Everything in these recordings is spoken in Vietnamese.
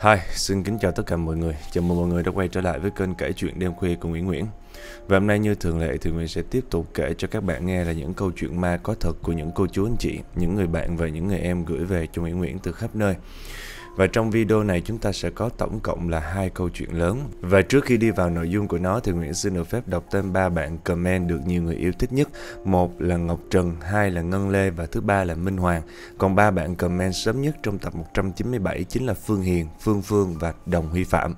Hi, xin kính chào tất cả mọi người. Chào mừng mọi người đã quay trở lại với kênh kể chuyện đêm khuya của Nguyễn Nguyễn. Và hôm nay như thường lệ thì mình sẽ tiếp tục kể cho các bạn nghe là những câu chuyện ma có thật của những cô chú anh chị, những người bạn và những người em gửi về cho Nguyễn Nguyễn từ khắp nơi. Và trong video này chúng ta sẽ có tổng cộng là hai câu chuyện lớn. Và trước khi đi vào nội dung của nó thì Nguyễn xin được phép đọc tên ba bạn comment được nhiều người yêu thích nhất. Một là Ngọc Trần, hai là Ngân Lê và thứ ba là Minh Hoàng. Còn ba bạn comment sớm nhất trong tập 197 chính là Phương Hiền, Phương Phương và Đồng Huy Phạm.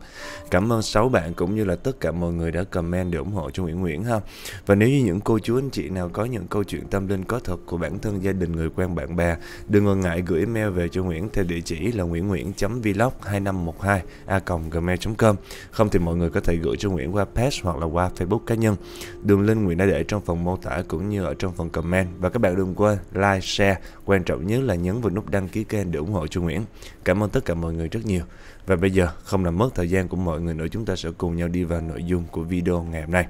Cảm ơn sáu bạn cũng như là tất cả mọi người đã comment để ủng hộ cho Nguyễn Nguyễn ha. Và nếu như những cô chú anh chị nào có những câu chuyện tâm linh có thật của bản thân gia đình người quen bạn bè, đừng ngần ngại gửi email về cho Nguyễn theo địa chỉ là nguyễn nguyễn nguyễn.vlog2512a.gmail.com Không thì mọi người có thể gửi cho Nguyễn qua page hoặc là qua Facebook cá nhân. Đường link Nguyễn đã để trong phần mô tả cũng như ở trong phần comment. Và các bạn đừng quên like, share. Quan trọng nhất là nhấn vào nút đăng ký kênh để ủng hộ cho Nguyễn. Cảm ơn tất cả mọi người rất nhiều. Và bây giờ không làm mất thời gian của mọi người nữa chúng ta sẽ cùng nhau đi vào nội dung của video ngày hôm nay.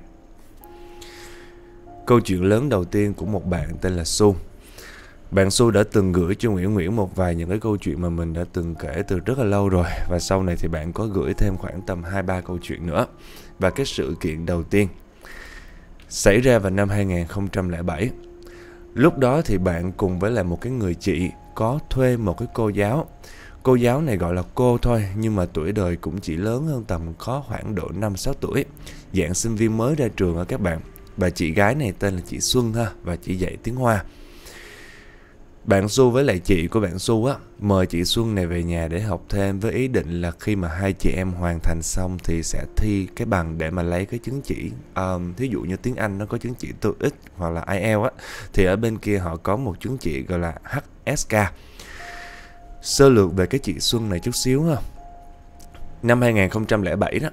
Câu chuyện lớn đầu tiên của một bạn tên là Sung bạn Xu đã từng gửi cho Nguyễn Nguyễn một vài những cái câu chuyện mà mình đã từng kể từ rất là lâu rồi và sau này thì bạn có gửi thêm khoảng tầm 2-3 câu chuyện nữa. Và cái sự kiện đầu tiên xảy ra vào năm 2007. Lúc đó thì bạn cùng với lại một cái người chị có thuê một cái cô giáo. Cô giáo này gọi là cô thôi nhưng mà tuổi đời cũng chỉ lớn hơn tầm có khoảng độ 5-6 tuổi. Dạng sinh viên mới ra trường ở các bạn. và chị gái này tên là chị Xuân ha và chị dạy tiếng Hoa bạn Xu với lại chị của bạn Xu á, mời chị Xuân này về nhà để học thêm với ý định là khi mà hai chị em hoàn thành xong thì sẽ thi cái bằng để mà lấy cái chứng chỉ. Um, thí dụ như tiếng Anh nó có chứng chỉ TOEIC hoặc là IELTS á, thì ở bên kia họ có một chứng chỉ gọi là HSK. Sơ lược về cái chị Xuân này chút xíu ha. Năm 2007 đó,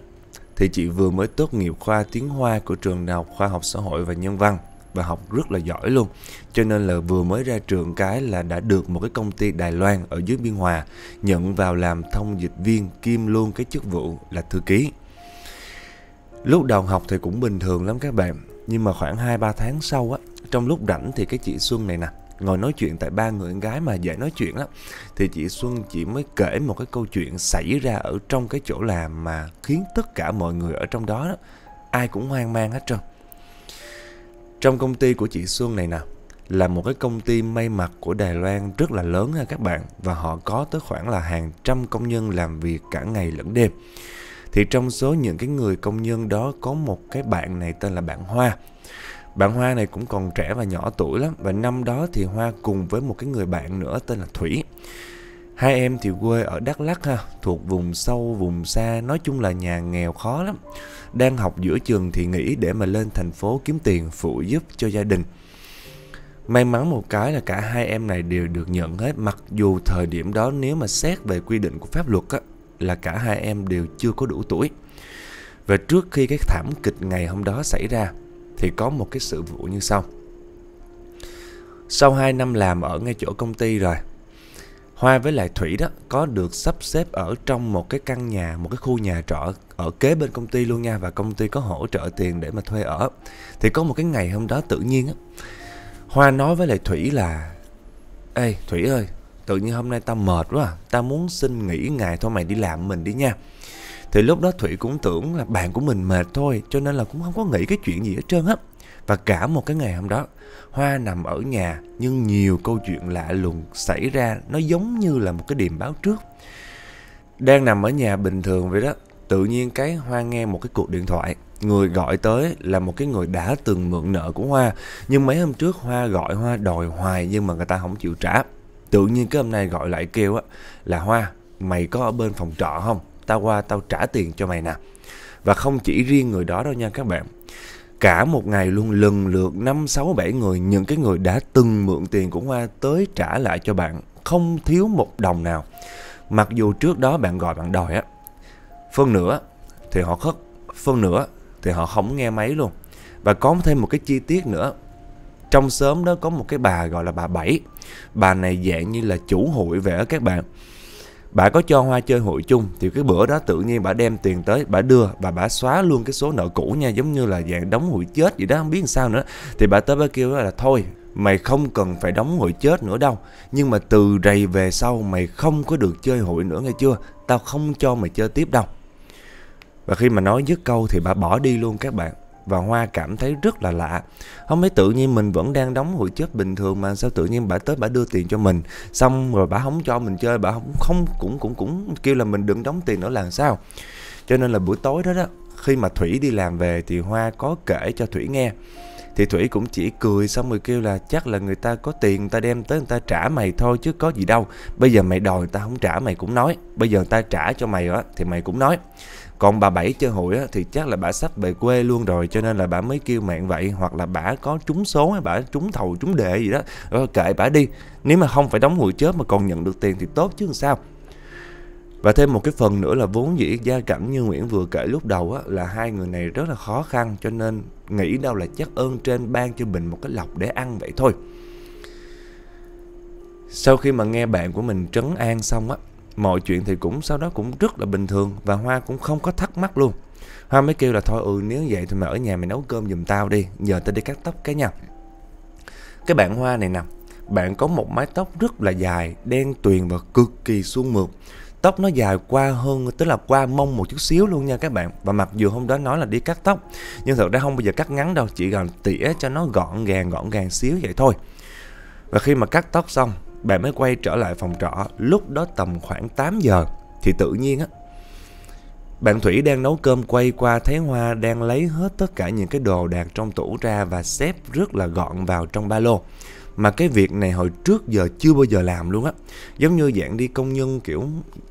thì chị vừa mới tốt nghiệp khoa tiếng Hoa của trường Đại học Khoa học Xã hội và Nhân văn và học rất là giỏi luôn cho nên là vừa mới ra trường cái là đã được một cái công ty Đài Loan ở dưới Biên Hòa nhận vào làm thông dịch viên kim luôn cái chức vụ là thư ký lúc đầu học thì cũng bình thường lắm các bạn nhưng mà khoảng 2-3 tháng sau á trong lúc rảnh thì cái chị Xuân này nè ngồi nói chuyện tại ba người con gái mà dễ nói chuyện lắm thì chị Xuân chỉ mới kể một cái câu chuyện xảy ra ở trong cái chỗ làm mà khiến tất cả mọi người ở trong đó, đó ai cũng hoang mang hết trơn trong công ty của chị Xuân này nè là một cái công ty may mặc của Đài Loan rất là lớn ha các bạn và họ có tới khoảng là hàng trăm công nhân làm việc cả ngày lẫn đêm. Thì trong số những cái người công nhân đó có một cái bạn này tên là bạn Hoa. Bạn Hoa này cũng còn trẻ và nhỏ tuổi lắm và năm đó thì Hoa cùng với một cái người bạn nữa tên là Thủy. Hai em thì quê ở Đắk Lắk ha, thuộc vùng sâu, vùng xa, nói chung là nhà nghèo khó lắm. Đang học giữa trường thì nghĩ để mà lên thành phố kiếm tiền phụ giúp cho gia đình. May mắn một cái là cả hai em này đều được nhận hết mặc dù thời điểm đó nếu mà xét về quy định của pháp luật á, là cả hai em đều chưa có đủ tuổi. Và trước khi cái thảm kịch ngày hôm đó xảy ra thì có một cái sự vụ như sau. Sau 2 năm làm ở ngay chỗ công ty rồi Hoa với lại Thủy đó có được sắp xếp ở trong một cái căn nhà, một cái khu nhà trọ ở kế bên công ty luôn nha và công ty có hỗ trợ tiền để mà thuê ở. Thì có một cái ngày hôm đó tự nhiên á, Hoa nói với lại Thủy là Ê Thủy ơi, tự nhiên hôm nay tao mệt quá à, tao muốn xin nghỉ ngày thôi mày đi làm mình đi nha. Thì lúc đó Thủy cũng tưởng là bạn của mình mệt thôi cho nên là cũng không có nghĩ cái chuyện gì hết trơn á. Và cả một cái ngày hôm đó, Hoa nằm ở nhà nhưng nhiều câu chuyện lạ lùng xảy ra nó giống như là một cái điểm báo trước. Đang nằm ở nhà bình thường vậy đó, tự nhiên cái Hoa nghe một cái cuộc điện thoại. Người gọi tới là một cái người đã từng mượn nợ của Hoa, nhưng mấy hôm trước Hoa gọi Hoa đòi hoài nhưng mà người ta không chịu trả. Tự nhiên cái hôm nay gọi lại kêu á là Hoa, mày có ở bên phòng trọ không? Tao qua tao trả tiền cho mày nè. Và không chỉ riêng người đó đâu nha các bạn Cả một ngày luôn lần lượt 5, 6, 7 người, những cái người đã từng mượn tiền của Hoa tới trả lại cho bạn, không thiếu một đồng nào. Mặc dù trước đó bạn gọi bạn đòi á, phân nửa thì họ khất, phân nửa thì họ không nghe máy luôn. Và có thêm một cái chi tiết nữa, trong sớm đó có một cái bà gọi là bà Bảy. Bà này dạng như là chủ hội về các bạn bà có cho Hoa chơi hội chung thì cái bữa đó tự nhiên bà đem tiền tới bà đưa và bà xóa luôn cái số nợ cũ nha giống như là dạng đóng hội chết gì đó không biết làm sao nữa thì bà tới bà kêu là thôi mày không cần phải đóng hội chết nữa đâu nhưng mà từ rầy về sau mày không có được chơi hội nữa nghe chưa tao không cho mày chơi tiếp đâu và khi mà nói dứt câu thì bà bỏ đi luôn các bạn và Hoa cảm thấy rất là lạ. Không ấy tự nhiên mình vẫn đang đóng hội chết bình thường mà sao tự nhiên bà tới bà đưa tiền cho mình, xong rồi bà không cho mình chơi, bà không không cũng cũng cũng kêu là mình đừng đóng tiền nữa là sao. Cho nên là buổi tối đó đó, khi mà Thủy đi làm về thì Hoa có kể cho Thủy nghe. Thì Thủy cũng chỉ cười xong rồi kêu là chắc là người ta có tiền người ta đem tới người ta trả mày thôi chứ có gì đâu. Bây giờ mày đòi người ta không trả mày cũng nói. Bây giờ người ta trả cho mày á thì mày cũng nói. Còn bà Bảy chơi hụi á, thì chắc là bà sắp về quê luôn rồi cho nên là bà mới kêu mạng vậy hoặc là bà có trúng số hay bà trúng thầu trúng đệ gì đó. Rồi ờ, kệ bà đi. Nếu mà không phải đóng hụi chớp mà còn nhận được tiền thì tốt chứ sao. Và thêm một cái phần nữa là vốn dĩ gia cảnh như Nguyễn vừa kể lúc đầu á, là hai người này rất là khó khăn cho nên nghĩ đâu là chắc ơn trên ban cho mình một cái lọc để ăn vậy thôi. Sau khi mà nghe bạn của mình trấn an xong á mọi chuyện thì cũng sau đó cũng rất là bình thường và Hoa cũng không có thắc mắc luôn. Hoa mới kêu là thôi ừ nếu vậy thì mà ở nhà mày nấu cơm giùm tao đi, giờ tao đi cắt tóc cái nha. Cái bạn Hoa này nè, bạn có một mái tóc rất là dài, đen tuyền và cực kỳ suôn mượt. Tóc nó dài qua hơn, tức là qua mông một chút xíu luôn nha các bạn. Và mặc dù hôm đó nói là đi cắt tóc, nhưng thật ra không bao giờ cắt ngắn đâu, chỉ gần tỉa cho nó gọn gàng, gọn gàng xíu vậy thôi. Và khi mà cắt tóc xong bạn mới quay trở lại phòng trọ lúc đó tầm khoảng 8 giờ thì tự nhiên á bạn Thủy đang nấu cơm quay qua thấy Hoa đang lấy hết tất cả những cái đồ đạc trong tủ ra và xếp rất là gọn vào trong ba lô. Mà cái việc này hồi trước giờ chưa bao giờ làm luôn á. Giống như dạng đi công nhân kiểu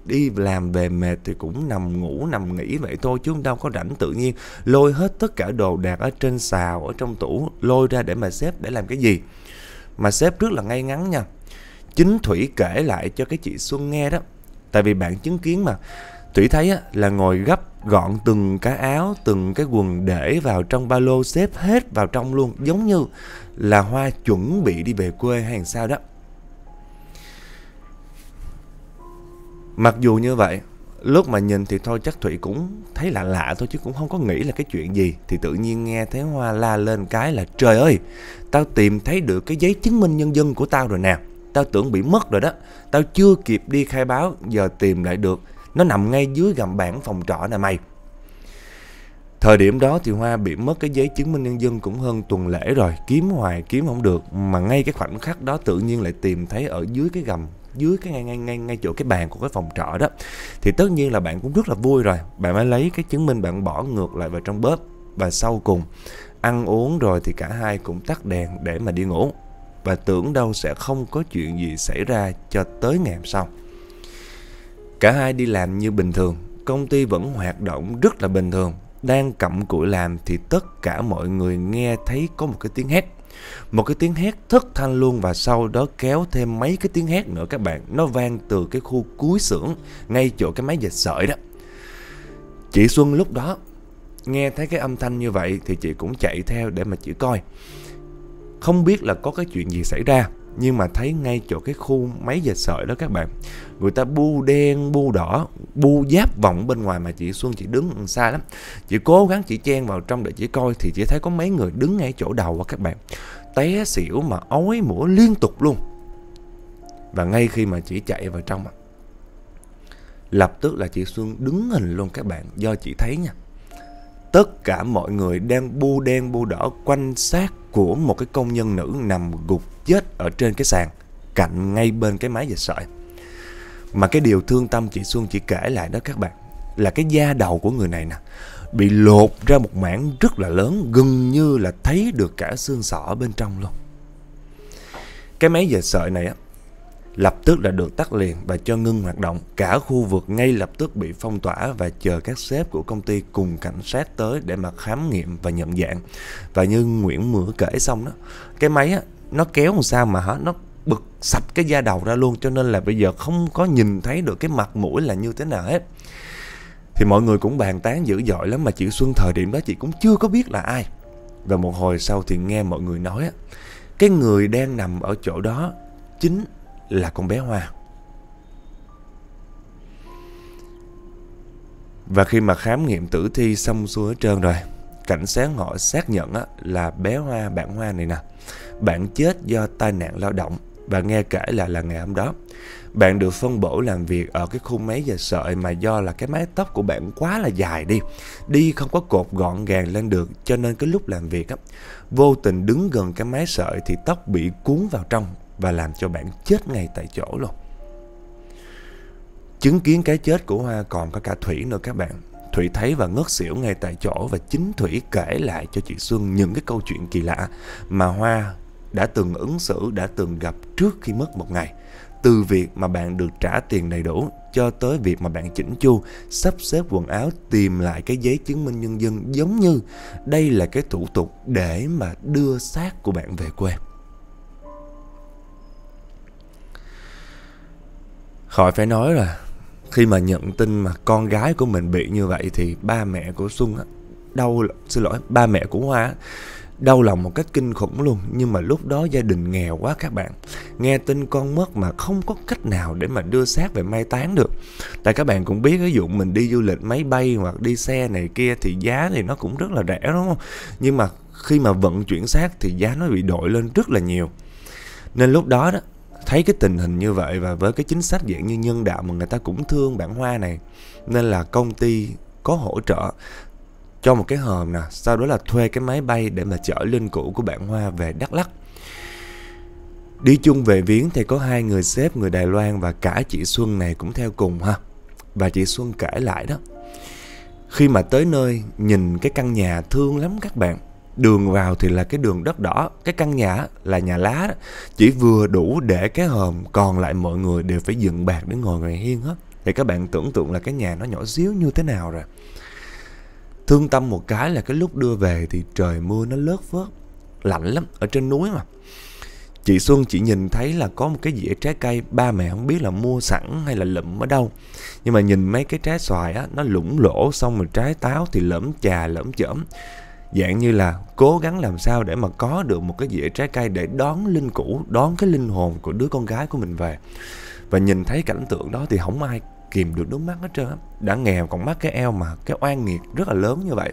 đi làm về mệt thì cũng nằm ngủ, nằm nghỉ vậy thôi chứ đâu có rảnh tự nhiên. Lôi hết tất cả đồ đạc ở trên xào, ở trong tủ, lôi ra để mà xếp để làm cái gì. Mà xếp rất là ngay ngắn nha chính Thủy kể lại cho cái chị Xuân nghe đó. Tại vì bạn chứng kiến mà. Thủy thấy á, là ngồi gấp gọn từng cái áo, từng cái quần để vào trong ba lô xếp hết vào trong luôn. Giống như là Hoa chuẩn bị đi về quê hay sao đó. Mặc dù như vậy, lúc mà nhìn thì thôi chắc Thủy cũng thấy lạ lạ thôi chứ cũng không có nghĩ là cái chuyện gì. Thì tự nhiên nghe thấy Hoa la lên cái là trời ơi, tao tìm thấy được cái giấy chứng minh nhân dân của tao rồi nè. Tao tưởng bị mất rồi đó Tao chưa kịp đi khai báo Giờ tìm lại được Nó nằm ngay dưới gầm bảng phòng trọ nè mày Thời điểm đó thì Hoa bị mất cái giấy chứng minh nhân dân cũng hơn tuần lễ rồi Kiếm hoài kiếm không được Mà ngay cái khoảnh khắc đó tự nhiên lại tìm thấy ở dưới cái gầm dưới cái ngay ngay ngay ngay chỗ cái bàn của cái phòng trọ đó thì tất nhiên là bạn cũng rất là vui rồi bạn mới lấy cái chứng minh bạn bỏ ngược lại vào trong bếp và sau cùng ăn uống rồi thì cả hai cũng tắt đèn để mà đi ngủ và tưởng đâu sẽ không có chuyện gì xảy ra cho tới ngày hôm sau. Cả hai đi làm như bình thường, công ty vẫn hoạt động rất là bình thường. Đang cặm cụi làm thì tất cả mọi người nghe thấy có một cái tiếng hét. Một cái tiếng hét thất thanh luôn và sau đó kéo thêm mấy cái tiếng hét nữa các bạn. Nó vang từ cái khu cuối xưởng, ngay chỗ cái máy dệt sợi đó. Chị Xuân lúc đó nghe thấy cái âm thanh như vậy thì chị cũng chạy theo để mà chị coi. Không biết là có cái chuyện gì xảy ra nhưng mà thấy ngay chỗ cái khu mấy dệt sợi đó các bạn người ta bu đen bu đỏ bu giáp vọng bên ngoài mà chị xuân chị đứng xa lắm chị cố gắng chị chen vào trong để chị coi thì chị thấy có mấy người đứng ngay chỗ đầu á các bạn té xỉu mà ói mũa liên tục luôn và ngay khi mà chị chạy vào trong lập tức là chị xuân đứng hình luôn các bạn do chị thấy nha tất cả mọi người đang bu đen bu đỏ quanh xác của một cái công nhân nữ nằm gục chết ở trên cái sàn cạnh ngay bên cái máy dệt sợi. Mà cái điều thương tâm chị Xuân chỉ kể lại đó các bạn là cái da đầu của người này nè bị lột ra một mảng rất là lớn gần như là thấy được cả xương sọ bên trong luôn. Cái máy dệt sợi này á lập tức là được tắt liền và cho ngưng hoạt động. Cả khu vực ngay lập tức bị phong tỏa và chờ các sếp của công ty cùng cảnh sát tới để mà khám nghiệm và nhận dạng. Và như Nguyễn Mửa kể xong đó, cái máy á, nó kéo làm sao mà hả? Nó bực sạch cái da đầu ra luôn cho nên là bây giờ không có nhìn thấy được cái mặt mũi là như thế nào hết thì mọi người cũng bàn tán dữ dội lắm mà chị Xuân thời điểm đó chị cũng chưa có biết là ai. Và một hồi sau thì nghe mọi người nói á, cái người đang nằm ở chỗ đó chính là con bé Hoa. Và khi mà khám nghiệm tử thi xong xuôi hết trơn rồi, cảnh sát họ xác nhận là bé Hoa, bạn Hoa này nè, bạn chết do tai nạn lao động và nghe kể là là ngày hôm đó bạn được phân bổ làm việc ở cái khung máy và sợi mà do là cái mái tóc của bạn quá là dài đi đi không có cột gọn gàng lên được cho nên cái lúc làm việc á vô tình đứng gần cái máy sợi thì tóc bị cuốn vào trong và làm cho bạn chết ngay tại chỗ luôn. Chứng kiến cái chết của Hoa còn có cả Thủy nữa các bạn. Thủy thấy và ngất xỉu ngay tại chỗ và chính Thủy kể lại cho chị Xuân những cái câu chuyện kỳ lạ mà Hoa đã từng ứng xử, đã từng gặp trước khi mất một ngày. Từ việc mà bạn được trả tiền đầy đủ cho tới việc mà bạn chỉnh chu, sắp xếp quần áo, tìm lại cái giấy chứng minh nhân dân giống như đây là cái thủ tục để mà đưa xác của bạn về quê. Khỏi phải nói là khi mà nhận tin mà con gái của mình bị như vậy thì ba mẹ của Xuân á, đau xin lỗi ba mẹ của Hoa á, đau lòng một cách kinh khủng luôn nhưng mà lúc đó gia đình nghèo quá các bạn nghe tin con mất mà không có cách nào để mà đưa xác về mai táng được tại các bạn cũng biết ví dụ mình đi du lịch máy bay hoặc đi xe này kia thì giá thì nó cũng rất là rẻ đúng không nhưng mà khi mà vận chuyển xác thì giá nó bị đội lên rất là nhiều nên lúc đó đó thấy cái tình hình như vậy và với cái chính sách dạng như nhân đạo mà người ta cũng thương bản hoa này nên là công ty có hỗ trợ cho một cái hòm nè sau đó là thuê cái máy bay để mà chở linh cữu của bạn hoa về đắk lắc đi chung về viếng thì có hai người sếp người đài loan và cả chị xuân này cũng theo cùng ha và chị xuân kể lại đó khi mà tới nơi nhìn cái căn nhà thương lắm các bạn đường vào thì là cái đường đất đỏ cái căn nhà là nhà lá chỉ vừa đủ để cái hòm còn lại mọi người đều phải dựng bạc để ngồi ngoài hiên hết thì các bạn tưởng tượng là cái nhà nó nhỏ xíu như thế nào rồi thương tâm một cái là cái lúc đưa về thì trời mưa nó lớt vớt lạnh lắm ở trên núi mà chị xuân chị nhìn thấy là có một cái dĩa trái cây ba mẹ không biết là mua sẵn hay là lụm ở đâu nhưng mà nhìn mấy cái trái xoài á nó lủng lỗ xong rồi trái táo thì lởm chà lởm chởm dạng như là cố gắng làm sao để mà có được một cái dĩa trái cây để đón linh cũ đón cái linh hồn của đứa con gái của mình về và nhìn thấy cảnh tượng đó thì không ai kìm được nước mắt hết trơn á, đã nghèo còn mắc cái eo mà cái oan nghiệt rất là lớn như vậy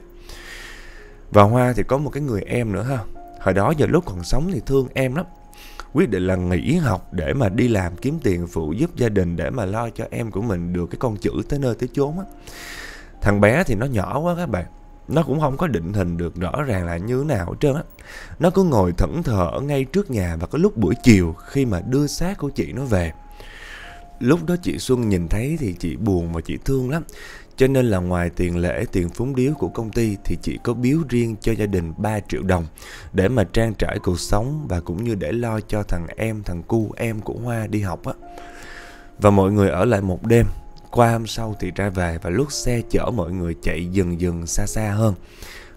và hoa thì có một cái người em nữa ha hồi đó giờ lúc còn sống thì thương em lắm quyết định là nghỉ học để mà đi làm kiếm tiền phụ giúp gia đình để mà lo cho em của mình được cái con chữ tới nơi tới chốn á thằng bé thì nó nhỏ quá các bạn nó cũng không có định hình được rõ ràng là như thế nào hết trơn á nó cứ ngồi thẫn thờ ở ngay trước nhà và có lúc buổi chiều khi mà đưa xác của chị nó về lúc đó chị xuân nhìn thấy thì chị buồn và chị thương lắm cho nên là ngoài tiền lễ tiền phúng điếu của công ty thì chị có biếu riêng cho gia đình 3 triệu đồng để mà trang trải cuộc sống và cũng như để lo cho thằng em thằng cu em của hoa đi học á và mọi người ở lại một đêm qua hôm sau thì ra về và lúc xe chở mọi người chạy dần dần xa xa hơn.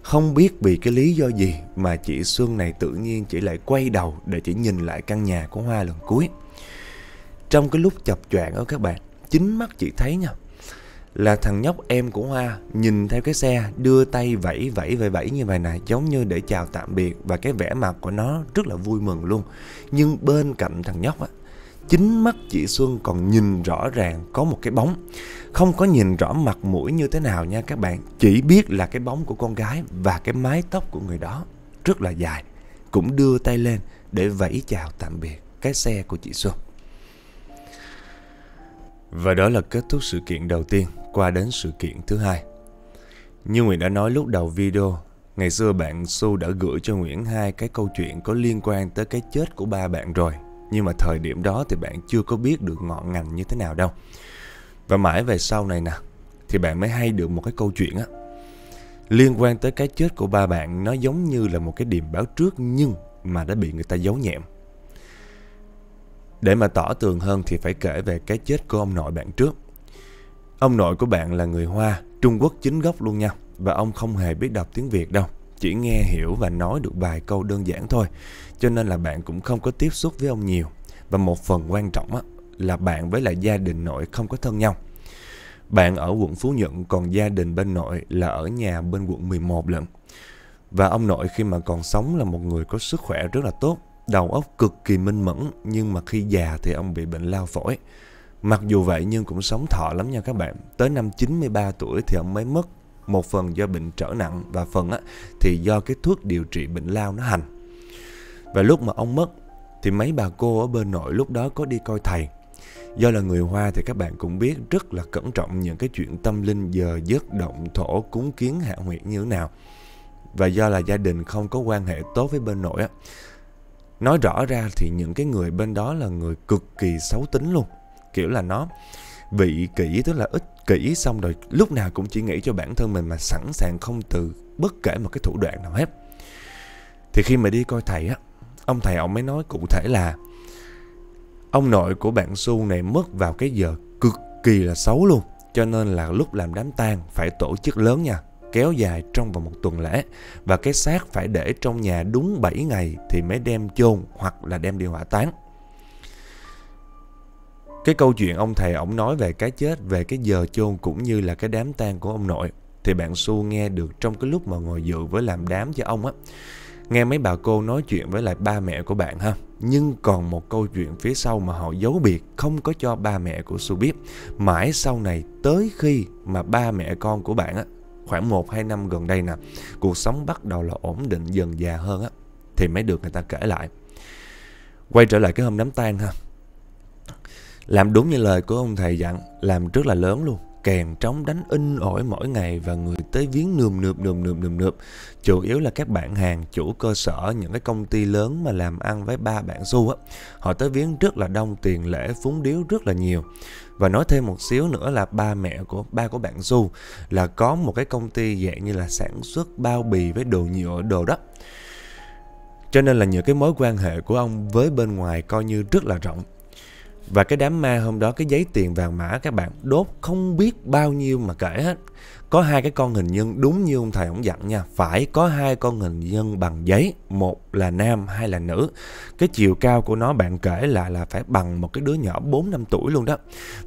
Không biết vì cái lý do gì mà chị Xuân này tự nhiên chỉ lại quay đầu để chỉ nhìn lại căn nhà của Hoa lần cuối. Trong cái lúc chập choạng ở các bạn, chính mắt chị thấy nha, là thằng nhóc em của Hoa nhìn theo cái xe đưa tay vẫy vẫy vẫy vẫy như vậy này giống như để chào tạm biệt và cái vẻ mặt của nó rất là vui mừng luôn. Nhưng bên cạnh thằng nhóc á, chính mắt chị Xuân còn nhìn rõ ràng có một cái bóng. Không có nhìn rõ mặt mũi như thế nào nha các bạn, chỉ biết là cái bóng của con gái và cái mái tóc của người đó rất là dài. Cũng đưa tay lên để vẫy chào tạm biệt cái xe của chị Xuân. Và đó là kết thúc sự kiện đầu tiên, qua đến sự kiện thứ hai. Như Nguyễn đã nói lúc đầu video, ngày xưa bạn Su đã gửi cho Nguyễn hai cái câu chuyện có liên quan tới cái chết của ba bạn rồi nhưng mà thời điểm đó thì bạn chưa có biết được ngọn ngành như thế nào đâu Và mãi về sau này nè Thì bạn mới hay được một cái câu chuyện á Liên quan tới cái chết của ba bạn Nó giống như là một cái điểm báo trước Nhưng mà đã bị người ta giấu nhẹm Để mà tỏ tường hơn thì phải kể về cái chết của ông nội bạn trước Ông nội của bạn là người Hoa Trung Quốc chính gốc luôn nha Và ông không hề biết đọc tiếng Việt đâu chỉ nghe hiểu và nói được vài câu đơn giản thôi. Cho nên là bạn cũng không có tiếp xúc với ông nhiều. Và một phần quan trọng á, là bạn với lại gia đình nội không có thân nhau. Bạn ở quận Phú Nhuận còn gia đình bên nội là ở nhà bên quận 11 lần. Và ông nội khi mà còn sống là một người có sức khỏe rất là tốt, đầu óc cực kỳ minh mẫn nhưng mà khi già thì ông bị bệnh lao phổi. Mặc dù vậy nhưng cũng sống thọ lắm nha các bạn, tới năm 93 tuổi thì ông mới mất một phần do bệnh trở nặng và phần á, thì do cái thuốc điều trị bệnh lao nó hành. Và lúc mà ông mất thì mấy bà cô ở bên nội lúc đó có đi coi thầy. Do là người Hoa thì các bạn cũng biết rất là cẩn trọng những cái chuyện tâm linh giờ giấc động thổ cúng kiến hạ nguyện như thế nào. Và do là gia đình không có quan hệ tốt với bên nội á. Nói rõ ra thì những cái người bên đó là người cực kỳ xấu tính luôn. Kiểu là nó vị kỷ tức là ích kỷ xong rồi lúc nào cũng chỉ nghĩ cho bản thân mình mà sẵn sàng không từ bất kể một cái thủ đoạn nào hết thì khi mà đi coi thầy á ông thầy ông mới nói cụ thể là ông nội của bạn Su này mất vào cái giờ cực kỳ là xấu luôn cho nên là lúc làm đám tang phải tổ chức lớn nha kéo dài trong vòng một tuần lễ và cái xác phải để trong nhà đúng 7 ngày thì mới đem chôn hoặc là đem đi hỏa táng cái câu chuyện ông thầy ổng nói về cái chết về cái giờ chôn cũng như là cái đám tang của ông nội thì bạn Su nghe được trong cái lúc mà ngồi dự với làm đám cho ông á nghe mấy bà cô nói chuyện với lại ba mẹ của bạn ha nhưng còn một câu chuyện phía sau mà họ giấu biệt không có cho ba mẹ của Su biết mãi sau này tới khi mà ba mẹ con của bạn á khoảng 1 2 năm gần đây nè cuộc sống bắt đầu là ổn định dần già hơn á thì mới được người ta kể lại quay trở lại cái hôm đám tang ha làm đúng như lời của ông thầy dặn, làm rất là lớn luôn. Kèn trống đánh in ỏi mỗi ngày và người tới viếng nườm nượp nườm nượp nườm nượp. Chủ yếu là các bạn hàng, chủ cơ sở, những cái công ty lớn mà làm ăn với ba bạn xu á. Họ tới viếng rất là đông tiền lễ phúng điếu rất là nhiều. Và nói thêm một xíu nữa là ba mẹ của ba của bạn xu là có một cái công ty dạng như là sản xuất bao bì với đồ nhựa đồ đất. Cho nên là những cái mối quan hệ của ông với bên ngoài coi như rất là rộng và cái đám ma hôm đó cái giấy tiền vàng mã các bạn đốt không biết bao nhiêu mà kể hết. Có hai cái con hình nhân đúng như ông thầy ông dặn nha, phải có hai con hình nhân bằng giấy, một là nam, hai là nữ. Cái chiều cao của nó bạn kể là là phải bằng một cái đứa nhỏ 4 năm tuổi luôn đó.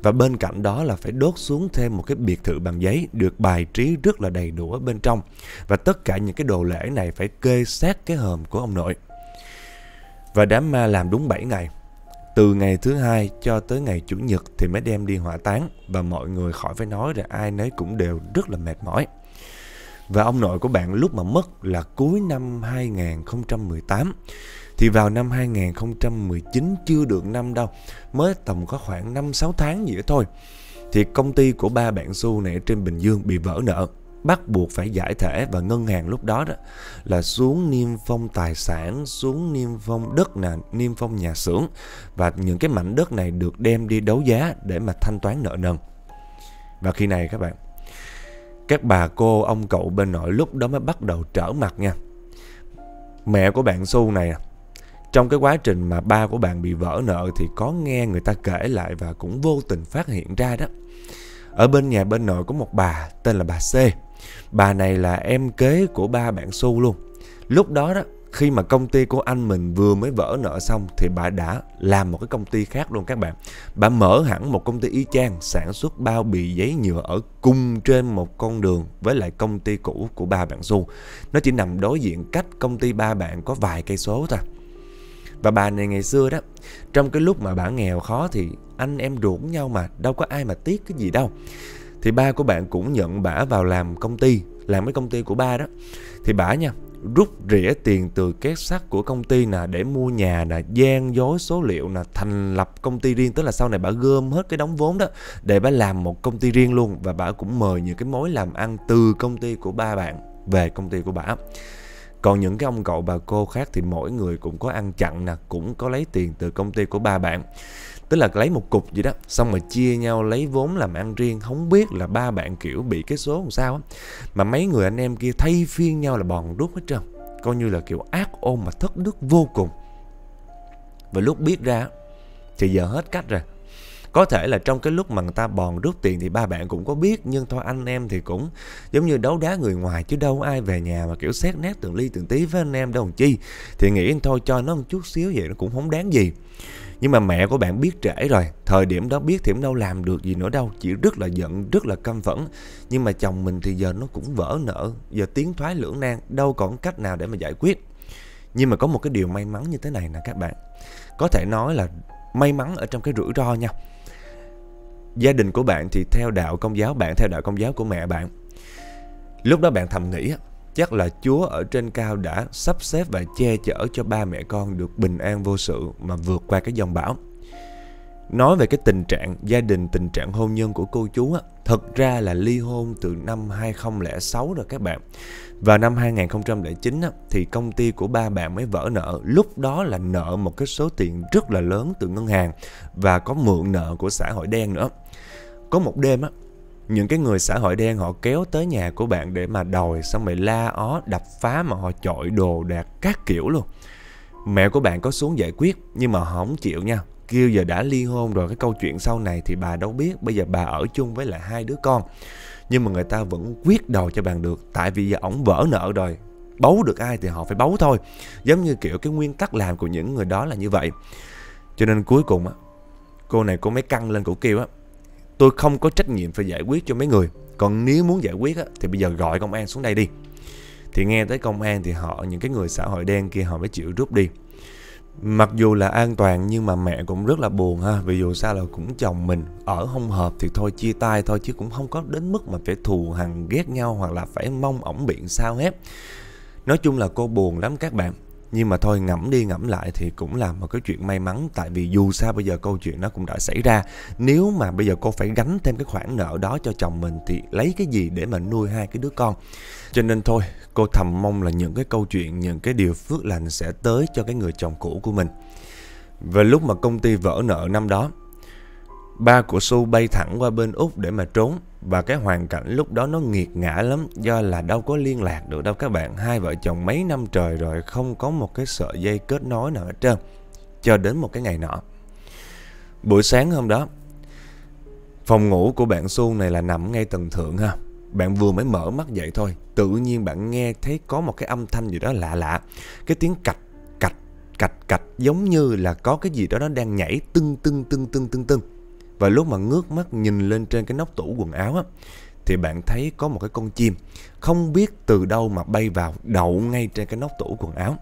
Và bên cạnh đó là phải đốt xuống thêm một cái biệt thự bằng giấy được bài trí rất là đầy đủ ở bên trong. Và tất cả những cái đồ lễ này phải kê sát cái hòm của ông nội. Và đám ma làm đúng 7 ngày từ ngày thứ hai cho tới ngày chủ nhật thì mới đem đi hỏa táng và mọi người khỏi phải nói rồi ai nấy cũng đều rất là mệt mỏi. Và ông nội của bạn lúc mà mất là cuối năm 2018 thì vào năm 2019 chưa được năm đâu, mới tầm có khoảng 5 6 tháng gì đó thôi. Thì công ty của ba bạn Xu này trên Bình Dương bị vỡ nợ bắt buộc phải giải thể và ngân hàng lúc đó đó là xuống niêm phong tài sản, xuống niêm phong đất nè, niêm phong nhà xưởng và những cái mảnh đất này được đem đi đấu giá để mà thanh toán nợ nần. Và khi này các bạn, các bà cô ông cậu bên nội lúc đó mới bắt đầu trở mặt nha. Mẹ của bạn xu này trong cái quá trình mà ba của bạn bị vỡ nợ thì có nghe người ta kể lại và cũng vô tình phát hiện ra đó. Ở bên nhà bên nội có một bà tên là bà C Bà này là em kế của ba bạn Xu luôn. Lúc đó đó, khi mà công ty của anh mình vừa mới vỡ nợ xong thì bà đã làm một cái công ty khác luôn các bạn. Bà mở hẳn một công ty y chang sản xuất bao bì giấy nhựa ở cùng trên một con đường với lại công ty cũ của ba bạn Xu. Nó chỉ nằm đối diện cách công ty ba bạn có vài cây số thôi. Và bà này ngày xưa đó, trong cái lúc mà bà nghèo khó thì anh em ruộng nhau mà, đâu có ai mà tiếc cái gì đâu. Thì ba của bạn cũng nhận bả vào làm công ty Làm cái công ty của ba đó Thì bả nha rút rỉa tiền từ két sắt của công ty nè để mua nhà nè gian dối số liệu nè thành lập công ty riêng tức là sau này bà gom hết cái đóng vốn đó để bà làm một công ty riêng luôn và bà cũng mời những cái mối làm ăn từ công ty của ba bạn về công ty của bà còn những cái ông cậu bà cô khác thì mỗi người cũng có ăn chặn nè cũng có lấy tiền từ công ty của ba bạn tức là lấy một cục gì đó xong rồi chia nhau lấy vốn làm ăn riêng không biết là ba bạn kiểu bị cái số làm sao á mà mấy người anh em kia thay phiên nhau là bòn đuốc hết trơn coi như là kiểu ác ôn mà thất đức vô cùng và lúc biết ra thì giờ hết cách rồi có thể là trong cái lúc mà người ta bòn rút tiền thì ba bạn cũng có biết nhưng thôi anh em thì cũng giống như đấu đá người ngoài chứ đâu ai về nhà mà kiểu xét nét từng ly từng tí với anh em đâu làm chi thì nghĩ thôi cho nó một chút xíu vậy nó cũng không đáng gì nhưng mà mẹ của bạn biết trễ rồi Thời điểm đó biết thì đâu làm được gì nữa đâu Chỉ rất là giận, rất là căm phẫn Nhưng mà chồng mình thì giờ nó cũng vỡ nợ Giờ tiếng thoái lưỡng nan Đâu còn cách nào để mà giải quyết Nhưng mà có một cái điều may mắn như thế này nè các bạn Có thể nói là may mắn ở trong cái rủi ro nha Gia đình của bạn thì theo đạo công giáo bạn Theo đạo công giáo của mẹ bạn Lúc đó bạn thầm nghĩ Chắc là Chúa ở trên cao đã sắp xếp và che chở cho ba mẹ con được bình an vô sự mà vượt qua cái dòng bão. Nói về cái tình trạng gia đình, tình trạng hôn nhân của cô chú á, thật ra là ly hôn từ năm 2006 rồi các bạn. Và năm 2009 á, thì công ty của ba bạn mới vỡ nợ, lúc đó là nợ một cái số tiền rất là lớn từ ngân hàng và có mượn nợ của xã hội đen nữa. Có một đêm á, những cái người xã hội đen họ kéo tới nhà của bạn để mà đòi xong rồi la ó đập phá mà họ chọi đồ đạc các kiểu luôn mẹ của bạn có xuống giải quyết nhưng mà không chịu nha kêu giờ đã ly hôn rồi cái câu chuyện sau này thì bà đâu biết bây giờ bà ở chung với lại hai đứa con nhưng mà người ta vẫn quyết đòi cho bạn được tại vì giờ ổng vỡ nợ rồi bấu được ai thì họ phải bấu thôi giống như kiểu cái nguyên tắc làm của những người đó là như vậy cho nên cuối cùng á cô này cô mới căng lên cổ kêu á tôi không có trách nhiệm phải giải quyết cho mấy người còn nếu muốn giải quyết á, thì bây giờ gọi công an xuống đây đi thì nghe tới công an thì họ những cái người xã hội đen kia họ mới chịu rút đi mặc dù là an toàn nhưng mà mẹ cũng rất là buồn ha vì dù sao là cũng chồng mình ở không hợp thì thôi chia tay thôi chứ cũng không có đến mức mà phải thù hằn ghét nhau hoặc là phải mong ổng biện sao hết nói chung là cô buồn lắm các bạn nhưng mà thôi ngẫm đi ngẫm lại thì cũng là một cái chuyện may mắn tại vì dù sao bây giờ câu chuyện nó cũng đã xảy ra nếu mà bây giờ cô phải gánh thêm cái khoản nợ đó cho chồng mình thì lấy cái gì để mà nuôi hai cái đứa con cho nên thôi cô thầm mong là những cái câu chuyện những cái điều phước lành sẽ tới cho cái người chồng cũ của mình và lúc mà công ty vỡ nợ năm đó Ba của Su bay thẳng qua bên Úc để mà trốn và cái hoàn cảnh lúc đó nó nghiệt ngã lắm do là đâu có liên lạc được đâu các bạn. Hai vợ chồng mấy năm trời rồi không có một cái sợi dây kết nối nào hết trơn. Cho đến một cái ngày nọ. Buổi sáng hôm đó, phòng ngủ của bạn Su này là nằm ngay tầng thượng ha. Bạn vừa mới mở mắt dậy thôi, tự nhiên bạn nghe thấy có một cái âm thanh gì đó lạ lạ. Cái tiếng cạch cạch cạch cạch giống như là có cái gì đó nó đang nhảy tưng tưng tưng tưng tưng tưng. Và lúc mà ngước mắt nhìn lên trên cái nóc tủ quần áo á, thì bạn thấy có một cái con chim không biết từ đâu mà bay vào đậu ngay trên cái nóc tủ quần áo.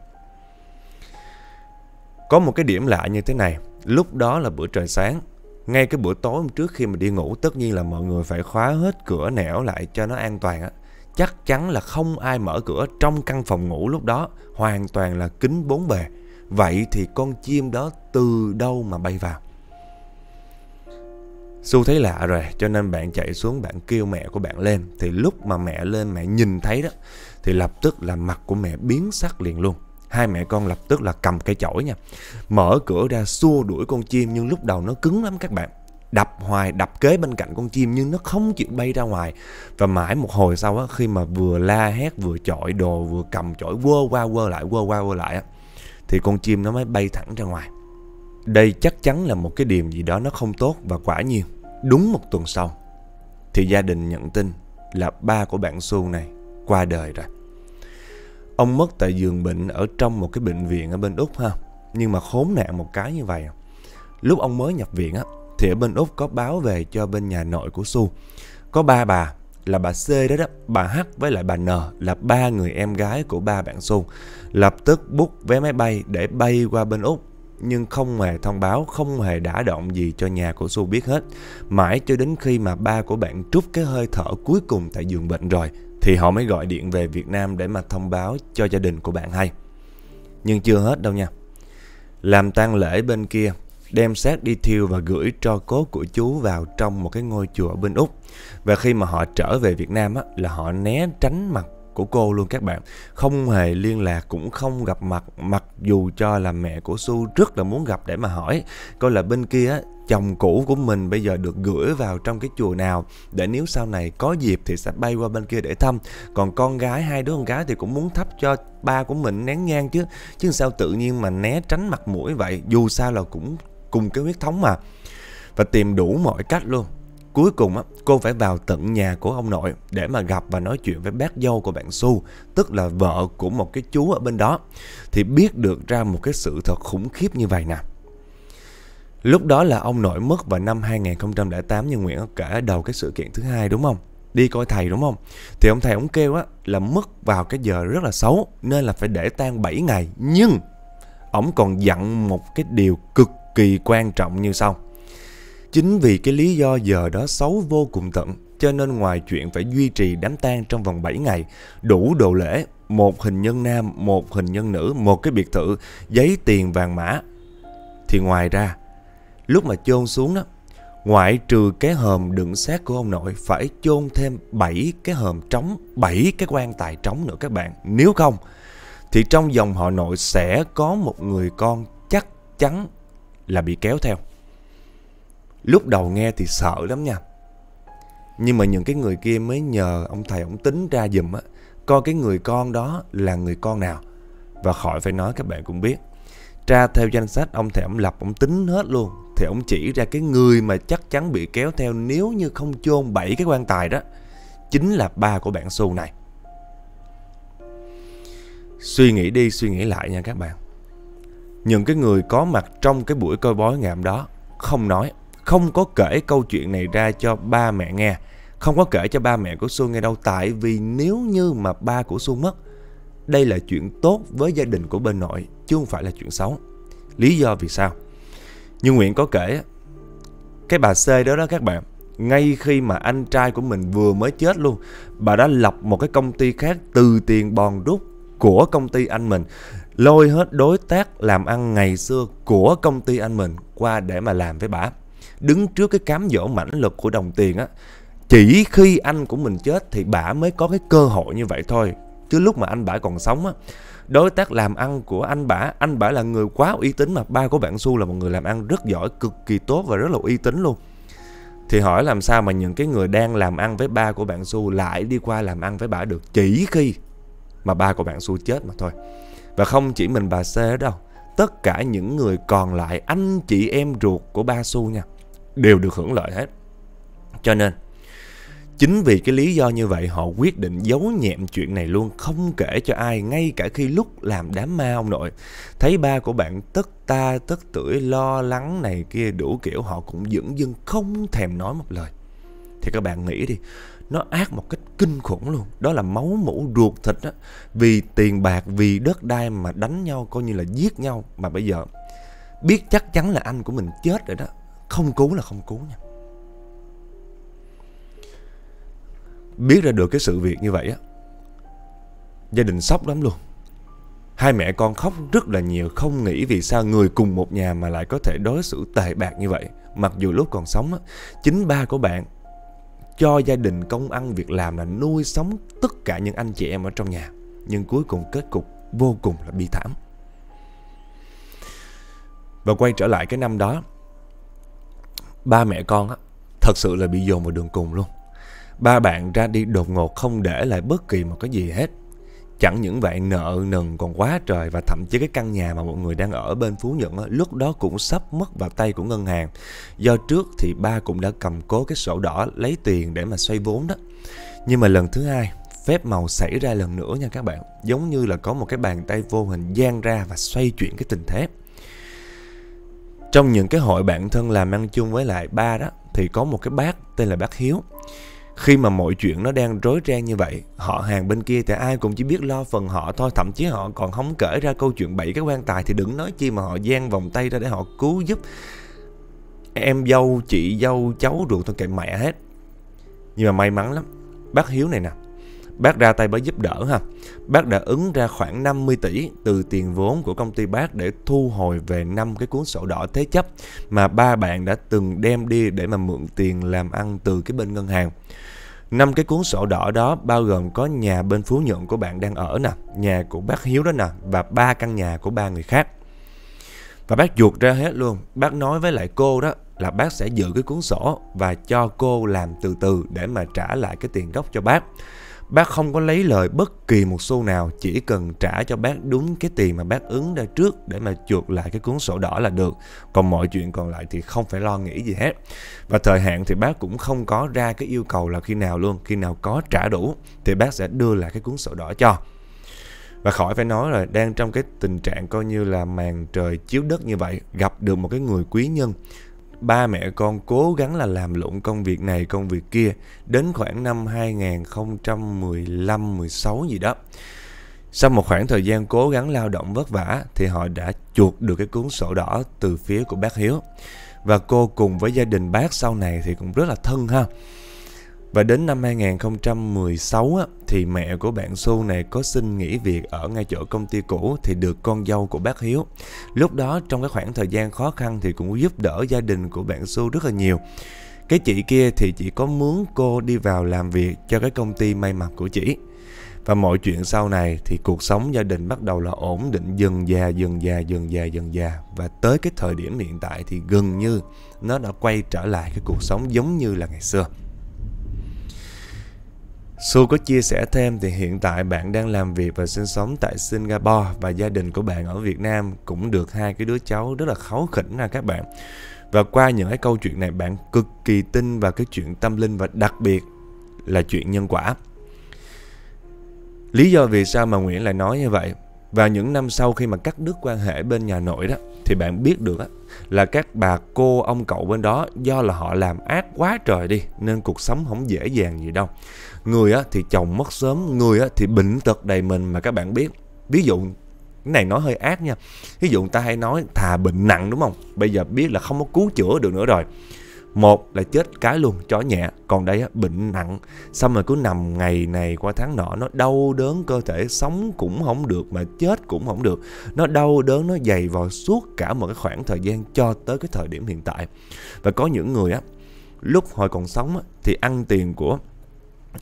Có một cái điểm lạ như thế này, lúc đó là bữa trời sáng, ngay cái bữa tối trước khi mà đi ngủ tất nhiên là mọi người phải khóa hết cửa nẻo lại cho nó an toàn á. Chắc chắn là không ai mở cửa trong căn phòng ngủ lúc đó, hoàn toàn là kính bốn bề. Vậy thì con chim đó từ đâu mà bay vào? Su thấy lạ rồi cho nên bạn chạy xuống bạn kêu mẹ của bạn lên Thì lúc mà mẹ lên mẹ nhìn thấy đó Thì lập tức là mặt của mẹ biến sắc liền luôn Hai mẹ con lập tức là cầm cây chổi nha Mở cửa ra xua đuổi con chim nhưng lúc đầu nó cứng lắm các bạn Đập hoài đập kế bên cạnh con chim nhưng nó không chịu bay ra ngoài Và mãi một hồi sau á, khi mà vừa la hét vừa chọi đồ vừa cầm chổi quơ qua quơ lại quơ qua quơ lại á Thì con chim nó mới bay thẳng ra ngoài đây chắc chắn là một cái điểm gì đó nó không tốt và quả nhiên, đúng một tuần sau thì gia đình nhận tin là ba của bạn Xu này qua đời rồi. Ông mất tại giường bệnh ở trong một cái bệnh viện ở bên Úc ha. Nhưng mà khốn nạn một cái như vậy. À. Lúc ông mới nhập viện á thì ở bên Úc có báo về cho bên nhà nội của Xu. Có ba bà là bà C đó đó, bà H với lại bà N là ba người em gái của ba bạn Xu. Lập tức bút vé máy bay để bay qua bên Úc nhưng không hề thông báo, không hề đả động gì cho nhà của Su biết hết. Mãi cho đến khi mà ba của bạn trút cái hơi thở cuối cùng tại giường bệnh rồi, thì họ mới gọi điện về Việt Nam để mà thông báo cho gia đình của bạn hay. Nhưng chưa hết đâu nha. Làm tang lễ bên kia, đem xác đi thiêu và gửi cho cốt của chú vào trong một cái ngôi chùa bên Úc. Và khi mà họ trở về Việt Nam á, là họ né tránh mặt của cô luôn các bạn không hề liên lạc cũng không gặp mặt mặc dù cho là mẹ của Su rất là muốn gặp để mà hỏi coi là bên kia chồng cũ của mình bây giờ được gửi vào trong cái chùa nào để nếu sau này có dịp thì sẽ bay qua bên kia để thăm còn con gái hai đứa con gái thì cũng muốn thắp cho ba của mình nén nhang chứ chứ sao tự nhiên mà né tránh mặt mũi vậy dù sao là cũng cùng cái huyết thống mà và tìm đủ mọi cách luôn Cuối cùng cô phải vào tận nhà của ông nội để mà gặp và nói chuyện với bác dâu của bạn Su, tức là vợ của một cái chú ở bên đó, thì biết được ra một cái sự thật khủng khiếp như vậy nè. Lúc đó là ông nội mất vào năm 2008 như Nguyễn kể đầu cái sự kiện thứ hai đúng không? Đi coi thầy đúng không? Thì ông thầy ông kêu á là mất vào cái giờ rất là xấu nên là phải để tan 7 ngày. Nhưng ông còn dặn một cái điều cực kỳ quan trọng như sau. Chính vì cái lý do giờ đó xấu vô cùng tận, cho nên ngoài chuyện phải duy trì đám tang trong vòng 7 ngày, đủ đồ lễ, một hình nhân nam, một hình nhân nữ, một cái biệt thự, giấy tiền vàng mã. Thì ngoài ra, lúc mà chôn xuống đó, ngoại trừ cái hòm đựng xác của ông nội phải chôn thêm 7 cái hòm trống, 7 cái quan tài trống nữa các bạn. Nếu không thì trong dòng họ nội sẽ có một người con chắc chắn là bị kéo theo. Lúc đầu nghe thì sợ lắm nha Nhưng mà những cái người kia mới nhờ ông thầy ông tính ra dùm á Coi cái người con đó là người con nào Và khỏi phải nói các bạn cũng biết Tra theo danh sách ông thầy ông lập ông tính hết luôn Thì ông chỉ ra cái người mà chắc chắn bị kéo theo nếu như không chôn bảy cái quan tài đó Chính là ba của bạn Xu này Suy nghĩ đi suy nghĩ lại nha các bạn Những cái người có mặt trong cái buổi coi bói ngày đó Không nói không có kể câu chuyện này ra cho ba mẹ nghe không có kể cho ba mẹ của Xuân nghe đâu tại vì nếu như mà ba của Xuân mất đây là chuyện tốt với gia đình của bên nội chứ không phải là chuyện xấu lý do vì sao như Nguyễn có kể cái bà C đó đó các bạn ngay khi mà anh trai của mình vừa mới chết luôn bà đã lập một cái công ty khác từ tiền bòn rút của công ty anh mình lôi hết đối tác làm ăn ngày xưa của công ty anh mình qua để mà làm với bà đứng trước cái cám dỗ mãnh lực của đồng tiền á chỉ khi anh của mình chết thì bà mới có cái cơ hội như vậy thôi chứ lúc mà anh bà còn sống á đối tác làm ăn của anh bà anh bà là người quá uy tín mà ba của bạn su là một người làm ăn rất giỏi cực kỳ tốt và rất là uy tín luôn thì hỏi làm sao mà những cái người đang làm ăn với ba của bạn su lại đi qua làm ăn với bà được chỉ khi mà ba của bạn su chết mà thôi và không chỉ mình bà c đâu tất cả những người còn lại anh chị em ruột của ba su nha đều được hưởng lợi hết. Cho nên Chính vì cái lý do như vậy họ quyết định giấu nhẹm chuyện này luôn không kể cho ai ngay cả khi lúc làm đám ma ông nội. Thấy ba của bạn tất ta tất tưởi lo lắng này kia đủ kiểu họ cũng dững dưng không thèm nói một lời. Thì các bạn nghĩ đi, nó ác một cách kinh khủng luôn. Đó là máu mũ ruột thịt á. Vì tiền bạc, vì đất đai mà đánh nhau coi như là giết nhau. Mà bây giờ biết chắc chắn là anh của mình chết rồi đó không cứu là không cứu nha Biết ra được cái sự việc như vậy á Gia đình sốc lắm luôn Hai mẹ con khóc rất là nhiều Không nghĩ vì sao người cùng một nhà Mà lại có thể đối xử tệ bạc như vậy Mặc dù lúc còn sống á, Chính ba của bạn Cho gia đình công ăn việc làm là nuôi sống Tất cả những anh chị em ở trong nhà Nhưng cuối cùng kết cục vô cùng là bi thảm Và quay trở lại cái năm đó ba mẹ con á, thật sự là bị dồn vào đường cùng luôn. Ba bạn ra đi đột ngột không để lại bất kỳ một cái gì hết. Chẳng những vậy nợ nần còn quá trời và thậm chí cái căn nhà mà mọi người đang ở bên Phú Nhuận á, lúc đó cũng sắp mất vào tay của ngân hàng. Do trước thì ba cũng đã cầm cố cái sổ đỏ lấy tiền để mà xoay vốn đó. Nhưng mà lần thứ hai phép màu xảy ra lần nữa nha các bạn Giống như là có một cái bàn tay vô hình gian ra và xoay chuyển cái tình thế trong những cái hội bạn thân làm ăn chung với lại ba đó thì có một cái bác tên là bác Hiếu khi mà mọi chuyện nó đang rối ren như vậy họ hàng bên kia thì ai cũng chỉ biết lo phần họ thôi thậm chí họ còn không kể ra câu chuyện bảy cái quan tài thì đừng nói chi mà họ gian vòng tay ra để họ cứu giúp em dâu chị dâu cháu ruột tôi kệ mẹ hết nhưng mà may mắn lắm bác hiếu này nè Bác ra tay mới giúp đỡ ha. Bác đã ứng ra khoảng 50 tỷ từ tiền vốn của công ty bác để thu hồi về năm cái cuốn sổ đỏ thế chấp mà ba bạn đã từng đem đi để mà mượn tiền làm ăn từ cái bên ngân hàng. Năm cái cuốn sổ đỏ đó bao gồm có nhà bên Phú Nhuận của bạn đang ở nè, nhà của bác Hiếu đó nè và ba căn nhà của ba người khác. Và bác chuột ra hết luôn, bác nói với lại cô đó là bác sẽ giữ cái cuốn sổ và cho cô làm từ từ để mà trả lại cái tiền gốc cho bác. Bác không có lấy lời bất kỳ một xu nào, chỉ cần trả cho bác đúng cái tiền mà bác ứng ra trước để mà chuột lại cái cuốn sổ đỏ là được. Còn mọi chuyện còn lại thì không phải lo nghĩ gì hết. Và thời hạn thì bác cũng không có ra cái yêu cầu là khi nào luôn, khi nào có trả đủ thì bác sẽ đưa lại cái cuốn sổ đỏ cho. Và khỏi phải nói rồi, đang trong cái tình trạng coi như là màn trời chiếu đất như vậy, gặp được một cái người quý nhân ba mẹ con cố gắng là làm lộn công việc này công việc kia đến khoảng năm 2015 16 gì đó. Sau một khoảng thời gian cố gắng lao động vất vả thì họ đã chuột được cái cuốn sổ đỏ từ phía của bác Hiếu. Và cô cùng với gia đình bác sau này thì cũng rất là thân ha. Và đến năm 2016 á, thì mẹ của bạn Xu này có xin nghỉ việc ở ngay chỗ công ty cũ thì được con dâu của bác Hiếu. Lúc đó trong cái khoảng thời gian khó khăn thì cũng giúp đỡ gia đình của bạn Xu rất là nhiều. Cái chị kia thì chỉ có mướn cô đi vào làm việc cho cái công ty may mặc của chị. Và mọi chuyện sau này thì cuộc sống gia đình bắt đầu là ổn định dần già dần già dần già dần già và tới cái thời điểm hiện tại thì gần như nó đã quay trở lại cái cuộc sống giống như là ngày xưa. Su có chia sẻ thêm thì hiện tại bạn đang làm việc và sinh sống tại Singapore và gia đình của bạn ở Việt Nam cũng được hai cái đứa cháu rất là kháu khỉnh nha các bạn. Và qua những cái câu chuyện này bạn cực kỳ tin vào cái chuyện tâm linh và đặc biệt là chuyện nhân quả. Lý do vì sao mà Nguyễn lại nói như vậy và những năm sau khi mà cắt đứt quan hệ bên nhà nội đó Thì bạn biết được đó, là các bà cô ông cậu bên đó Do là họ làm ác quá trời đi Nên cuộc sống không dễ dàng gì đâu người á, thì chồng mất sớm người á, thì bệnh tật đầy mình mà các bạn biết ví dụ cái này nói hơi ác nha ví dụ người ta hay nói thà bệnh nặng đúng không bây giờ biết là không có cứu chữa được nữa rồi một là chết cái luôn chó nhẹ còn đây á, bệnh nặng xong rồi cứ nằm ngày này qua tháng nọ nó đau đớn cơ thể sống cũng không được mà chết cũng không được nó đau đớn nó dày vào suốt cả một cái khoảng thời gian cho tới cái thời điểm hiện tại và có những người á lúc hồi còn sống á, thì ăn tiền của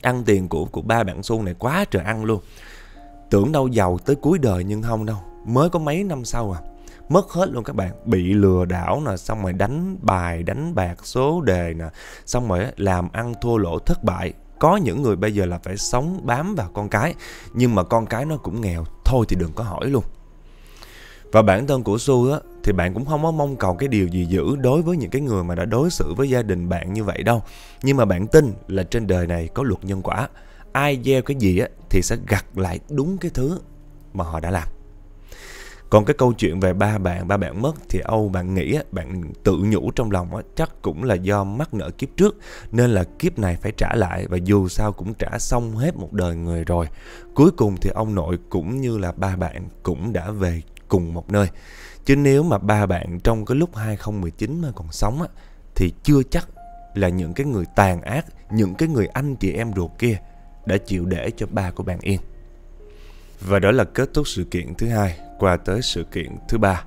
ăn tiền của của ba bạn xu này quá trời ăn luôn tưởng đâu giàu tới cuối đời nhưng không đâu mới có mấy năm sau à mất hết luôn các bạn bị lừa đảo nè xong rồi đánh bài đánh bạc số đề nè xong rồi làm ăn thua lỗ thất bại có những người bây giờ là phải sống bám vào con cái nhưng mà con cái nó cũng nghèo thôi thì đừng có hỏi luôn và bản thân của Su á thì bạn cũng không có mong cầu cái điều gì dữ đối với những cái người mà đã đối xử với gia đình bạn như vậy đâu nhưng mà bạn tin là trên đời này có luật nhân quả ai gieo cái gì á, thì sẽ gặt lại đúng cái thứ mà họ đã làm còn cái câu chuyện về ba bạn ba bạn mất thì âu bạn nghĩ á, bạn tự nhủ trong lòng á, chắc cũng là do mắc nợ kiếp trước nên là kiếp này phải trả lại và dù sao cũng trả xong hết một đời người rồi cuối cùng thì ông nội cũng như là ba bạn cũng đã về cùng một nơi Chứ nếu mà ba bạn trong cái lúc 2019 mà còn sống á, thì chưa chắc là những cái người tàn ác, những cái người anh chị em ruột kia đã chịu để cho ba của bạn yên. Và đó là kết thúc sự kiện thứ hai qua tới sự kiện thứ ba.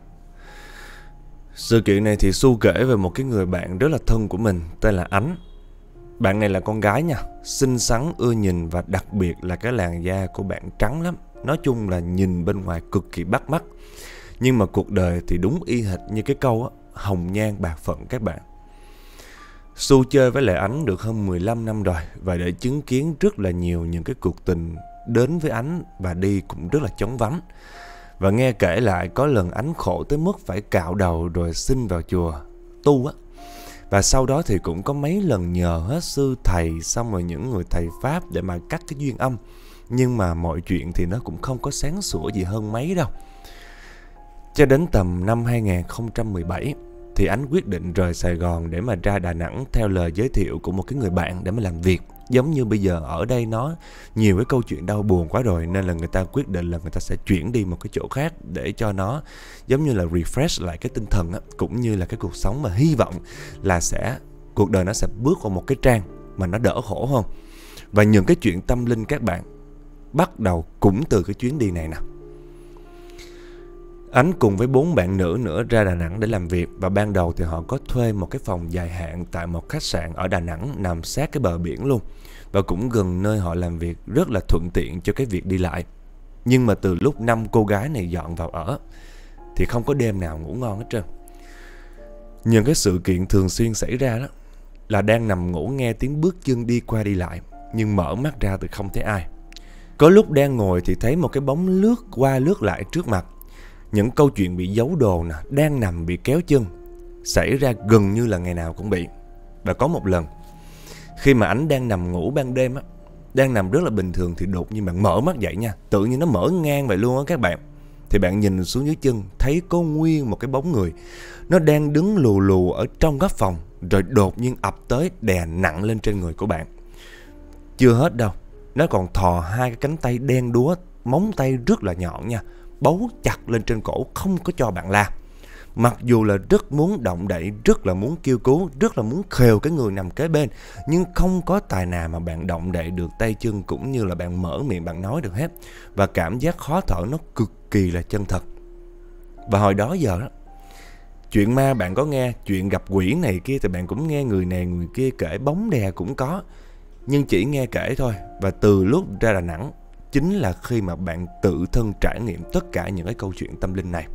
Sự kiện này thì Su kể về một cái người bạn rất là thân của mình tên là Ánh. Bạn này là con gái nha, xinh xắn, ưa nhìn và đặc biệt là cái làn da của bạn trắng lắm. Nói chung là nhìn bên ngoài cực kỳ bắt mắt nhưng mà cuộc đời thì đúng y hệt như cái câu á, hồng nhan bạc phận các bạn. Su chơi với Lệ Ánh được hơn 15 năm rồi và đã chứng kiến rất là nhiều những cái cuộc tình đến với Ánh và đi cũng rất là chóng vánh. Và nghe kể lại có lần Ánh khổ tới mức phải cạo đầu rồi xin vào chùa tu á. Và sau đó thì cũng có mấy lần nhờ hết sư thầy xong rồi những người thầy Pháp để mà cắt cái duyên âm. Nhưng mà mọi chuyện thì nó cũng không có sáng sủa gì hơn mấy đâu. Cho đến tầm năm 2017 thì anh quyết định rời Sài Gòn để mà ra Đà Nẵng theo lời giới thiệu của một cái người bạn để mà làm việc. Giống như bây giờ ở đây nó nhiều cái câu chuyện đau buồn quá rồi nên là người ta quyết định là người ta sẽ chuyển đi một cái chỗ khác để cho nó giống như là refresh lại cái tinh thần á, cũng như là cái cuộc sống mà hy vọng là sẽ cuộc đời nó sẽ bước vào một cái trang mà nó đỡ khổ hơn. Và những cái chuyện tâm linh các bạn bắt đầu cũng từ cái chuyến đi này nè. Ánh cùng với bốn bạn nữ nữa ra Đà Nẵng để làm việc và ban đầu thì họ có thuê một cái phòng dài hạn tại một khách sạn ở Đà Nẵng nằm sát cái bờ biển luôn và cũng gần nơi họ làm việc rất là thuận tiện cho cái việc đi lại. Nhưng mà từ lúc năm cô gái này dọn vào ở thì không có đêm nào ngủ ngon hết trơn. Những cái sự kiện thường xuyên xảy ra đó là đang nằm ngủ nghe tiếng bước chân đi qua đi lại nhưng mở mắt ra thì không thấy ai. Có lúc đang ngồi thì thấy một cái bóng lướt qua lướt lại trước mặt những câu chuyện bị giấu đồ nè, đang nằm bị kéo chân xảy ra gần như là ngày nào cũng bị. Và có một lần khi mà ảnh đang nằm ngủ ban đêm á, đang nằm rất là bình thường thì đột nhiên bạn mở mắt dậy nha, tự nhiên nó mở ngang vậy luôn á các bạn. Thì bạn nhìn xuống dưới chân thấy có nguyên một cái bóng người Nó đang đứng lù lù ở trong góc phòng Rồi đột nhiên ập tới đè nặng lên trên người của bạn Chưa hết đâu Nó còn thò hai cái cánh tay đen đúa Móng tay rất là nhọn nha bấu chặt lên trên cổ không có cho bạn la. Mặc dù là rất muốn động đậy, rất là muốn kêu cứu, rất là muốn khều cái người nằm kế bên Nhưng không có tài nào mà bạn động đậy được tay chân cũng như là bạn mở miệng bạn nói được hết Và cảm giác khó thở nó cực kỳ là chân thật Và hồi đó giờ đó, chuyện ma bạn có nghe, chuyện gặp quỷ này kia thì bạn cũng nghe người này người kia kể bóng đè cũng có nhưng chỉ nghe kể thôi và từ lúc ra Đà Nẵng chính là khi mà bạn tự thân trải nghiệm tất cả những cái câu chuyện tâm linh này.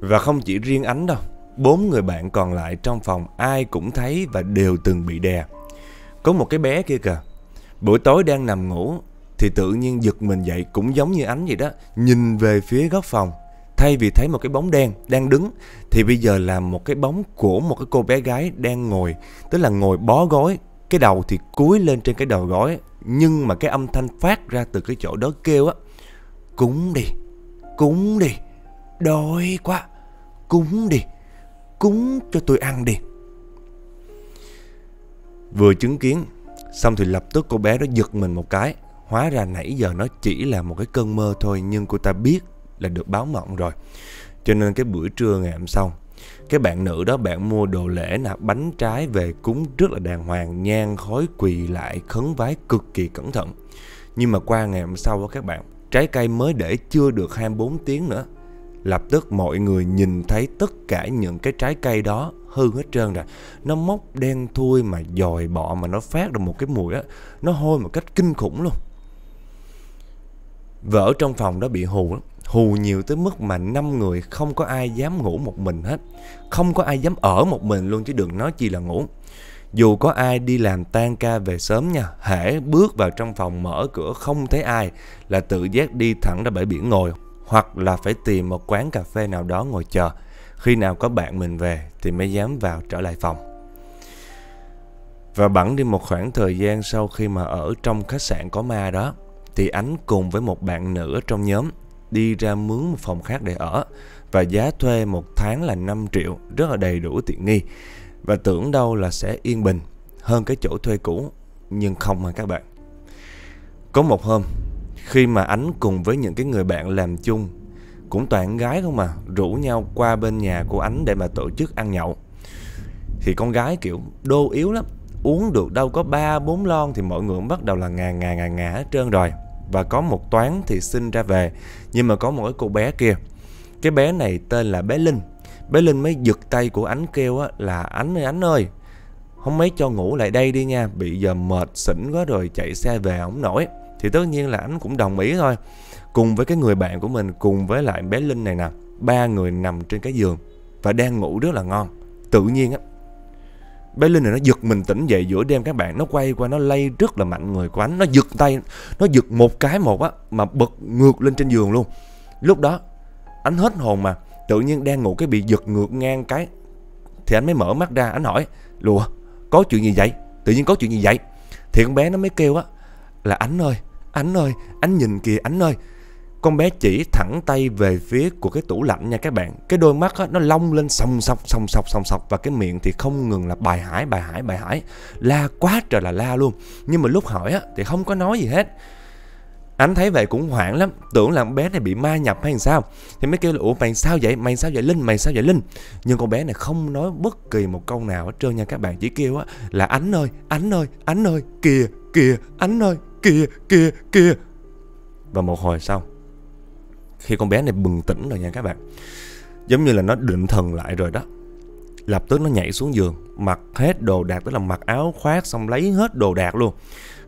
Và không chỉ riêng Ánh đâu, bốn người bạn còn lại trong phòng ai cũng thấy và đều từng bị đè. Có một cái bé kia kìa, buổi tối đang nằm ngủ thì tự nhiên giật mình dậy cũng giống như Ánh vậy đó, nhìn về phía góc phòng. Thay vì thấy một cái bóng đen đang đứng thì bây giờ là một cái bóng của một cái cô bé gái đang ngồi, tức là ngồi bó gối, cái đầu thì cúi lên trên cái đầu gối nhưng mà cái âm thanh phát ra từ cái chỗ đó kêu á Cúng đi, cúng đi, đói quá, cúng đi, cúng cho tôi ăn đi Vừa chứng kiến, xong thì lập tức cô bé đó giật mình một cái Hóa ra nãy giờ nó chỉ là một cái cơn mơ thôi nhưng cô ta biết là được báo mộng rồi Cho nên cái buổi trưa ngày hôm sau cái bạn nữ đó bạn mua đồ lễ là bánh trái về cúng rất là đàng hoàng, nhang khói quỳ lại, khấn vái cực kỳ cẩn thận. Nhưng mà qua ngày hôm sau đó các bạn, trái cây mới để chưa được 24 tiếng nữa. Lập tức mọi người nhìn thấy tất cả những cái trái cây đó hư hết trơn rồi. Nó mốc đen thui mà dòi bọ mà nó phát ra một cái mùi á, nó hôi một cách kinh khủng luôn. Vợ trong phòng đó bị hù lắm hù nhiều tới mức mà năm người không có ai dám ngủ một mình hết Không có ai dám ở một mình luôn chứ đừng nói chi là ngủ Dù có ai đi làm tan ca về sớm nha Hễ bước vào trong phòng mở cửa không thấy ai Là tự giác đi thẳng ra bãi biển ngồi Hoặc là phải tìm một quán cà phê nào đó ngồi chờ Khi nào có bạn mình về thì mới dám vào trở lại phòng Và bẵng đi một khoảng thời gian sau khi mà ở trong khách sạn có ma đó Thì Ánh cùng với một bạn nữ trong nhóm đi ra mướn một phòng khác để ở và giá thuê một tháng là 5 triệu, rất là đầy đủ tiện nghi. Và tưởng đâu là sẽ yên bình hơn cái chỗ thuê cũ, nhưng không mà các bạn. Có một hôm, khi mà Ánh cùng với những cái người bạn làm chung, cũng toàn gái không mà, rủ nhau qua bên nhà của Ánh để mà tổ chức ăn nhậu. Thì con gái kiểu đô yếu lắm, uống được đâu có ba bốn lon thì mọi người cũng bắt đầu là ngà ngà ngà ngà hết trơn rồi và có một toán thì sinh ra về nhưng mà có một cái cô bé kia cái bé này tên là bé linh bé linh mới giật tay của ánh kêu á, là ánh ơi ánh ơi không mấy cho ngủ lại đây đi nha bị giờ mệt xỉn quá rồi chạy xe về không nổi thì tất nhiên là ánh cũng đồng ý thôi cùng với cái người bạn của mình cùng với lại bé linh này nè ba người nằm trên cái giường và đang ngủ rất là ngon tự nhiên á bé linh này nó giật mình tỉnh dậy giữa đêm các bạn nó quay qua nó lay rất là mạnh người của anh nó giật tay nó giật một cái một á mà bật ngược lên trên giường luôn lúc đó anh hết hồn mà tự nhiên đang ngủ cái bị giật ngược ngang cái thì anh mới mở mắt ra anh hỏi lùa có chuyện gì vậy tự nhiên có chuyện gì vậy thì con bé nó mới kêu á là anh ơi anh ơi anh nhìn kìa anh ơi con bé chỉ thẳng tay về phía của cái tủ lạnh nha các bạn. Cái đôi mắt á, nó long lên sòng sọc sòng sọc sòng sọc và cái miệng thì không ngừng là bài hải bài hải bài hải. La quá trời là la luôn. Nhưng mà lúc hỏi á, thì không có nói gì hết. Anh thấy vậy cũng hoảng lắm Tưởng là con bé này bị ma nhập hay sao Thì mới kêu là Ủa mày sao vậy Mày sao vậy Linh Mày sao vậy Linh Nhưng con bé này không nói bất kỳ một câu nào hết trơn nha các bạn Chỉ kêu á là Ánh ơi Ánh ơi Ánh ơi Kìa Kìa Ánh ơi Kìa Kìa Kìa Và một hồi sau khi con bé này bừng tỉnh rồi nha các bạn giống như là nó định thần lại rồi đó lập tức nó nhảy xuống giường mặc hết đồ đạc tức là mặc áo khoác xong lấy hết đồ đạc luôn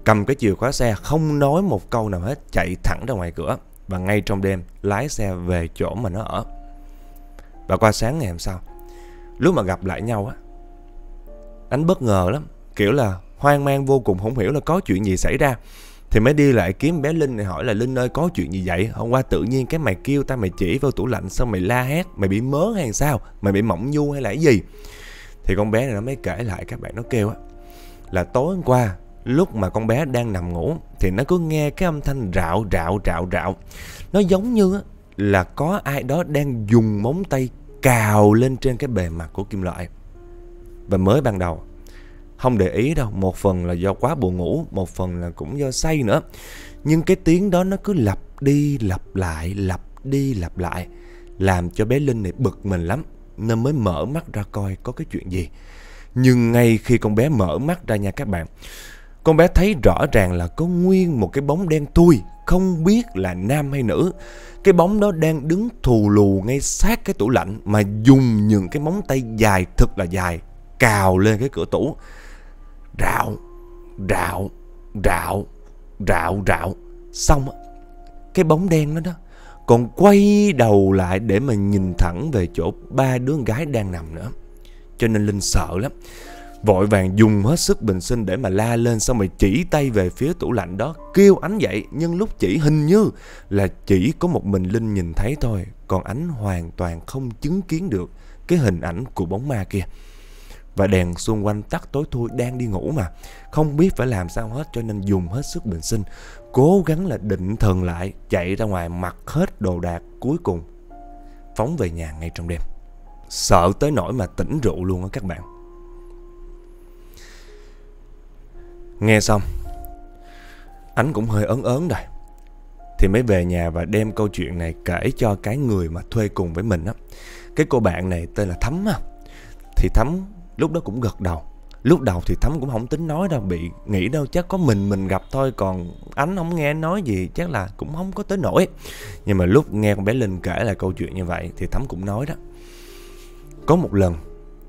cầm cái chìa khóa xe không nói một câu nào hết chạy thẳng ra ngoài cửa và ngay trong đêm lái xe về chỗ mà nó ở và qua sáng ngày hôm sau lúc mà gặp lại nhau á anh bất ngờ lắm kiểu là hoang mang vô cùng không hiểu là có chuyện gì xảy ra thì mới đi lại kiếm bé linh này hỏi là linh ơi có chuyện gì vậy hôm qua tự nhiên cái mày kêu tao mày chỉ vô tủ lạnh xong mày la hét mày bị mớ hay sao mày bị mỏng nhu hay là cái gì thì con bé này nó mới kể lại các bạn nó kêu á là tối hôm qua lúc mà con bé đang nằm ngủ thì nó cứ nghe cái âm thanh rạo rạo rạo rạo nó giống như là có ai đó đang dùng móng tay cào lên trên cái bề mặt của kim loại và mới ban đầu không để ý đâu một phần là do quá buồn ngủ một phần là cũng do say nữa nhưng cái tiếng đó nó cứ lặp đi lặp lại lặp đi lặp lại làm cho bé linh này bực mình lắm nên mới mở mắt ra coi có cái chuyện gì nhưng ngay khi con bé mở mắt ra nha các bạn con bé thấy rõ ràng là có nguyên một cái bóng đen thui không biết là nam hay nữ cái bóng đó đang đứng thù lù ngay sát cái tủ lạnh mà dùng những cái móng tay dài thật là dài cào lên cái cửa tủ Rạo Rạo Rạo Rạo rạo Xong Cái bóng đen đó đó Còn quay đầu lại để mà nhìn thẳng về chỗ ba đứa gái đang nằm nữa Cho nên Linh sợ lắm Vội vàng dùng hết sức bình sinh để mà la lên Xong rồi chỉ tay về phía tủ lạnh đó Kêu ánh dậy Nhưng lúc chỉ hình như là chỉ có một mình Linh nhìn thấy thôi Còn ánh hoàn toàn không chứng kiến được Cái hình ảnh của bóng ma kia và đèn xung quanh tắt tối thui đang đi ngủ mà không biết phải làm sao hết cho nên dùng hết sức bình sinh cố gắng là định thần lại chạy ra ngoài mặc hết đồ đạc cuối cùng phóng về nhà ngay trong đêm sợ tới nỗi mà tỉnh rượu luôn á các bạn nghe xong anh cũng hơi ớn ớn rồi thì mới về nhà và đem câu chuyện này kể cho cái người mà thuê cùng với mình á cái cô bạn này tên là thắm á thì thắm Lúc đó cũng gật đầu Lúc đầu thì Thắm cũng không tính nói đâu Bị nghĩ đâu chắc có mình mình gặp thôi Còn Ánh không nghe nói gì Chắc là cũng không có tới nổi Nhưng mà lúc nghe con bé Linh kể lại câu chuyện như vậy Thì Thắm cũng nói đó Có một lần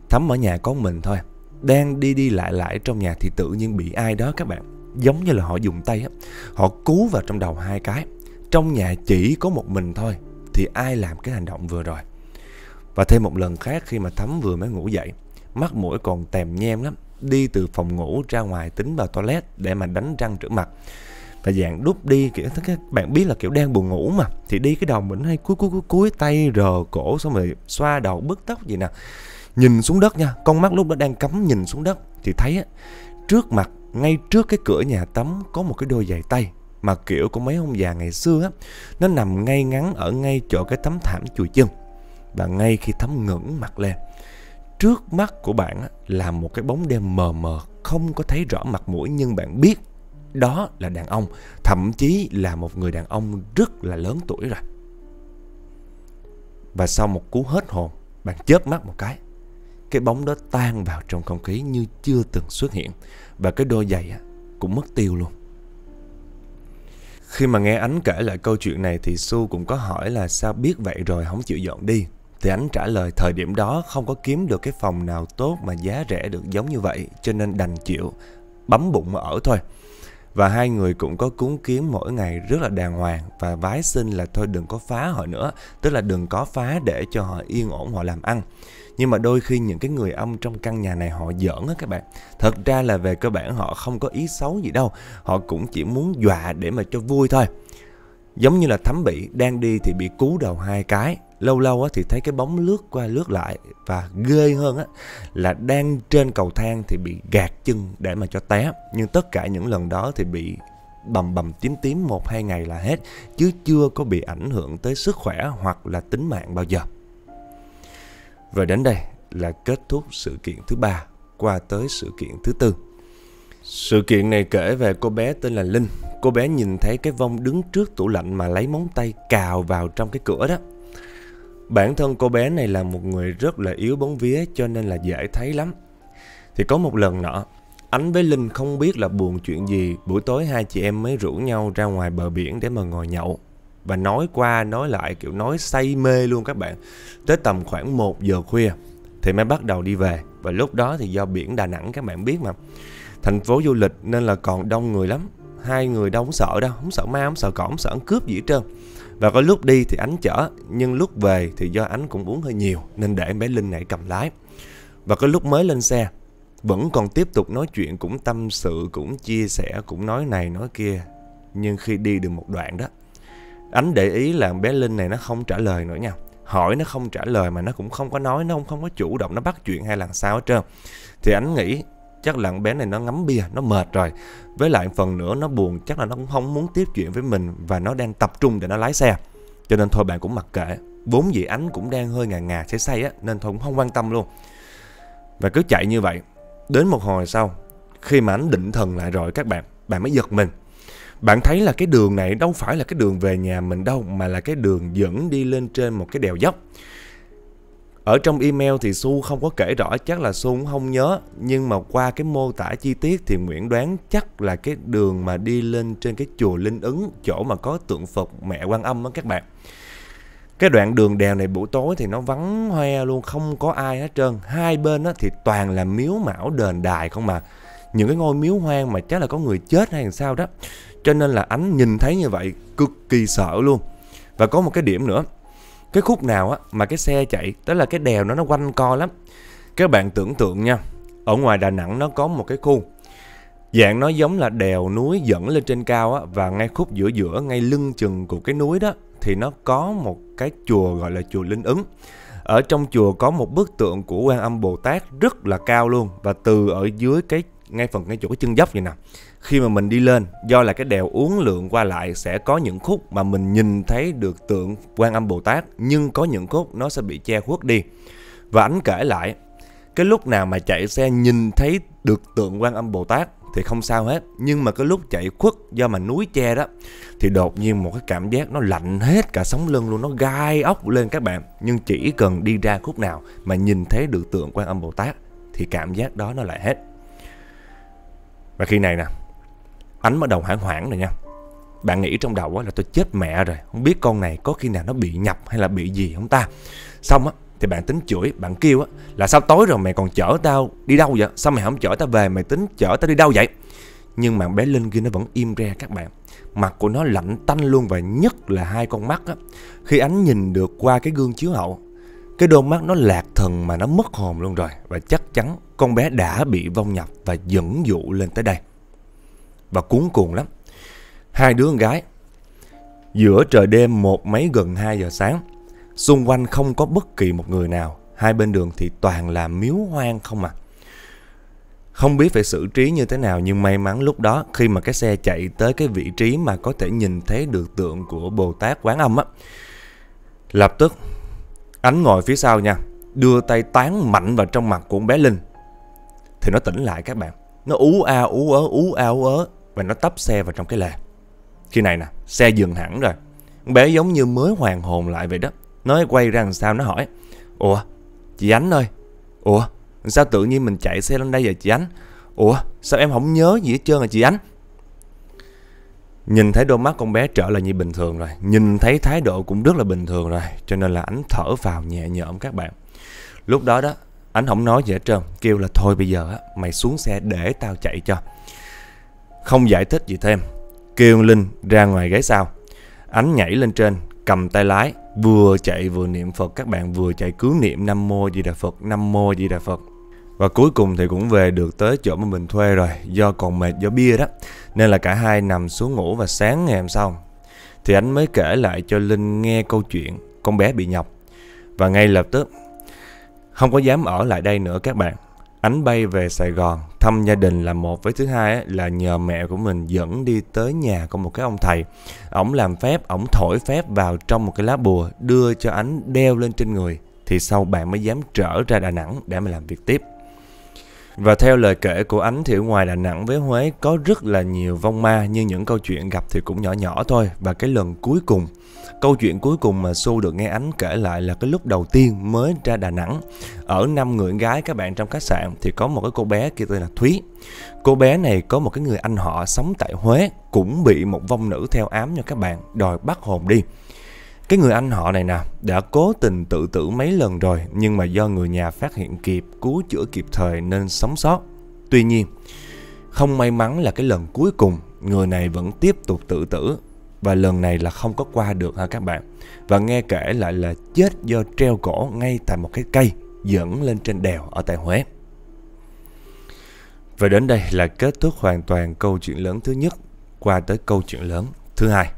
Thắm ở nhà có mình thôi Đang đi đi lại lại trong nhà thì tự nhiên bị ai đó các bạn Giống như là họ dùng tay á Họ cú vào trong đầu hai cái Trong nhà chỉ có một mình thôi Thì ai làm cái hành động vừa rồi Và thêm một lần khác khi mà Thắm vừa mới ngủ dậy mắt mũi còn tèm nhem lắm, đi từ phòng ngủ ra ngoài tính vào toilet để mà đánh răng rửa mặt. Và dạng đút đi kiểu các bạn biết là kiểu đang buồn ngủ mà thì đi cái đầu mình hay cúi cúi cúi cúi tay rờ cổ xong rồi xoa đầu bứt tóc gì nè. Nhìn xuống đất nha, con mắt lúc đó đang cắm nhìn xuống đất thì thấy á, trước mặt ngay trước cái cửa nhà tắm có một cái đôi giày tay mà kiểu của mấy ông già ngày xưa á, nó nằm ngay ngắn ở ngay chỗ cái tấm thảm chùi chân. Và ngay khi thấm ngẩn mặt lên trước mắt của bạn là một cái bóng đêm mờ mờ không có thấy rõ mặt mũi nhưng bạn biết đó là đàn ông thậm chí là một người đàn ông rất là lớn tuổi rồi và sau một cú hết hồn bạn chớp mắt một cái cái bóng đó tan vào trong không khí như chưa từng xuất hiện và cái đôi giày cũng mất tiêu luôn khi mà nghe ánh kể lại câu chuyện này thì Su cũng có hỏi là sao biết vậy rồi không chịu dọn đi thì ảnh trả lời thời điểm đó không có kiếm được cái phòng nào tốt mà giá rẻ được giống như vậy cho nên đành chịu bấm bụng mà ở thôi. Và hai người cũng có cúng kiếm mỗi ngày rất là đàng hoàng và vái xin là thôi đừng có phá họ nữa, tức là đừng có phá để cho họ yên ổn họ làm ăn. Nhưng mà đôi khi những cái người ông trong căn nhà này họ giỡn á các bạn. Thật ra là về cơ bản họ không có ý xấu gì đâu, họ cũng chỉ muốn dọa để mà cho vui thôi. Giống như là Thắm bị đang đi thì bị cú đầu hai cái Lâu lâu á, thì thấy cái bóng lướt qua lướt lại Và ghê hơn á, là đang trên cầu thang thì bị gạt chân để mà cho té Nhưng tất cả những lần đó thì bị bầm bầm tím tím một hai ngày là hết Chứ chưa có bị ảnh hưởng tới sức khỏe hoặc là tính mạng bao giờ Và đến đây là kết thúc sự kiện thứ ba qua tới sự kiện thứ tư sự kiện này kể về cô bé tên là Linh. Cô bé nhìn thấy cái vong đứng trước tủ lạnh mà lấy móng tay cào vào trong cái cửa đó. Bản thân cô bé này là một người rất là yếu bóng vía cho nên là dễ thấy lắm. Thì có một lần nọ, Ánh với Linh không biết là buồn chuyện gì, buổi tối hai chị em mới rủ nhau ra ngoài bờ biển để mà ngồi nhậu. Và nói qua nói lại kiểu nói say mê luôn các bạn. Tới tầm khoảng 1 giờ khuya thì mới bắt đầu đi về. Và lúc đó thì do biển Đà Nẵng các bạn biết mà thành phố du lịch nên là còn đông người lắm hai người đâu không sợ đâu không sợ ma không sợ cỏ không sợ ăn cướp gì hết trơn và có lúc đi thì ánh chở nhưng lúc về thì do ánh cũng uống hơi nhiều nên để em bé linh này cầm lái và có lúc mới lên xe vẫn còn tiếp tục nói chuyện cũng tâm sự cũng chia sẻ cũng nói này nói kia nhưng khi đi được một đoạn đó ánh để ý là bé linh này nó không trả lời nữa nha hỏi nó không trả lời mà nó cũng không có nói nó không không có chủ động nó bắt chuyện hay làm sao hết trơn thì ánh nghĩ Chắc là bé này nó ngắm bia, nó mệt rồi Với lại phần nữa nó buồn Chắc là nó cũng không muốn tiếp chuyện với mình Và nó đang tập trung để nó lái xe Cho nên thôi bạn cũng mặc kệ Bốn dĩ ánh cũng đang hơi ngà ngà say say á Nên thôi cũng không quan tâm luôn Và cứ chạy như vậy Đến một hồi sau Khi mà anh định thần lại rồi các bạn Bạn mới giật mình bạn thấy là cái đường này đâu phải là cái đường về nhà mình đâu mà là cái đường dẫn đi lên trên một cái đèo dốc ở trong email thì Su không có kể rõ chắc là Su cũng không nhớ Nhưng mà qua cái mô tả chi tiết thì Nguyễn đoán chắc là cái đường mà đi lên trên cái chùa Linh Ứng Chỗ mà có tượng Phật mẹ quan âm đó các bạn Cái đoạn đường đèo này buổi tối thì nó vắng hoe luôn không có ai hết trơn Hai bên đó thì toàn là miếu mão đền đài không mà những cái ngôi miếu hoang mà chắc là có người chết hay làm sao đó cho nên là ánh nhìn thấy như vậy cực kỳ sợ luôn và có một cái điểm nữa cái khúc nào á mà cái xe chạy đó là cái đèo nó nó quanh co lắm các bạn tưởng tượng nha ở ngoài đà nẵng nó có một cái khu dạng nó giống là đèo núi dẫn lên trên cao á và ngay khúc giữa giữa ngay lưng chừng của cái núi đó thì nó có một cái chùa gọi là chùa linh ứng ở trong chùa có một bức tượng của quan âm bồ tát rất là cao luôn và từ ở dưới cái ngay phần ngay chỗ cái chân dốc vậy nè khi mà mình đi lên do là cái đèo uốn lượn qua lại sẽ có những khúc mà mình nhìn thấy được tượng quan âm bồ tát nhưng có những khúc nó sẽ bị che khuất đi và ảnh kể lại cái lúc nào mà chạy xe nhìn thấy được tượng quan âm bồ tát thì không sao hết nhưng mà cái lúc chạy khuất do mà núi che đó thì đột nhiên một cái cảm giác nó lạnh hết cả sống lưng luôn nó gai ốc lên các bạn nhưng chỉ cần đi ra khúc nào mà nhìn thấy được tượng quan âm bồ tát thì cảm giác đó nó lại hết và khi này nè Ánh bắt đầu hoảng hoảng rồi nha Bạn nghĩ trong đầu là tôi chết mẹ rồi Không biết con này có khi nào nó bị nhập hay là bị gì không ta Xong á thì bạn tính chửi, bạn kêu á là sao tối rồi mày còn chở tao đi đâu vậy? Sao mày không chở tao về, mày tính chở tao đi đâu vậy? Nhưng mà bé Linh kia nó vẫn im re các bạn Mặt của nó lạnh tanh luôn và nhất là hai con mắt á Khi ánh nhìn được qua cái gương chiếu hậu Cái đôi mắt nó lạc thần mà nó mất hồn luôn rồi Và chắc chắn con bé đã bị vong nhập và dẫn dụ lên tới đây. Và cuốn cuồng lắm. Hai đứa con gái, giữa trời đêm một mấy gần 2 giờ sáng, xung quanh không có bất kỳ một người nào, hai bên đường thì toàn là miếu hoang không à. Không biết phải xử trí như thế nào nhưng may mắn lúc đó khi mà cái xe chạy tới cái vị trí mà có thể nhìn thấy được tượng của Bồ Tát Quán Âm á. Lập tức, ánh ngồi phía sau nha, đưa tay tán mạnh vào trong mặt của con bé Linh Thì nó tỉnh lại các bạn Nó ú a ú ớ ú a ú ớ Và nó tấp xe vào trong cái lề Khi này nè xe dừng hẳn rồi Con bé giống như mới hoàn hồn lại vậy đó Nó quay ra làm sao nó hỏi Ủa chị Ánh ơi Ủa sao tự nhiên mình chạy xe lên đây vậy chị Ánh Ủa sao em không nhớ gì hết trơn à chị Ánh Nhìn thấy đôi mắt con bé trở lại như bình thường rồi Nhìn thấy thái độ cũng rất là bình thường rồi Cho nên là ảnh thở vào nhẹ nhõm các bạn Lúc đó đó Anh không nói gì hết trơn Kêu là thôi bây giờ á, mày xuống xe để tao chạy cho Không giải thích gì thêm Kêu Linh ra ngoài ghế sau anh nhảy lên trên Cầm tay lái Vừa chạy vừa niệm Phật Các bạn vừa chạy cứu niệm Nam Mô Di Đà Phật Nam Mô Di Đà Phật và cuối cùng thì cũng về được tới chỗ mà mình thuê rồi Do còn mệt do bia đó Nên là cả hai nằm xuống ngủ và sáng ngày hôm sau Thì anh mới kể lại cho Linh nghe câu chuyện con bé bị nhọc Và ngay lập tức không có dám ở lại đây nữa các bạn. Ánh bay về Sài Gòn thăm gia đình là một với thứ hai ấy, là nhờ mẹ của mình dẫn đi tới nhà của một cái ông thầy. Ổng làm phép, ổng thổi phép vào trong một cái lá bùa đưa cho ánh đeo lên trên người thì sau bạn mới dám trở ra Đà Nẵng để mà làm việc tiếp. Và theo lời kể của Ánh thì ở ngoài Đà Nẵng với Huế có rất là nhiều vong ma nhưng những câu chuyện gặp thì cũng nhỏ nhỏ thôi và cái lần cuối cùng Câu chuyện cuối cùng mà Su được nghe Ánh kể lại là cái lúc đầu tiên mới ra Đà Nẵng. Ở năm người gái các bạn trong khách sạn thì có một cái cô bé kia tên là Thúy. Cô bé này có một cái người anh họ sống tại Huế cũng bị một vong nữ theo ám cho các bạn, đòi bắt hồn đi. Cái người anh họ này nè đã cố tình tự tử mấy lần rồi nhưng mà do người nhà phát hiện kịp, cứu chữa kịp thời nên sống sót. Tuy nhiên, không may mắn là cái lần cuối cùng người này vẫn tiếp tục tự tử và lần này là không có qua được ha các bạn và nghe kể lại là chết do treo cổ ngay tại một cái cây dẫn lên trên đèo ở tại Huế và đến đây là kết thúc hoàn toàn câu chuyện lớn thứ nhất qua tới câu chuyện lớn thứ hai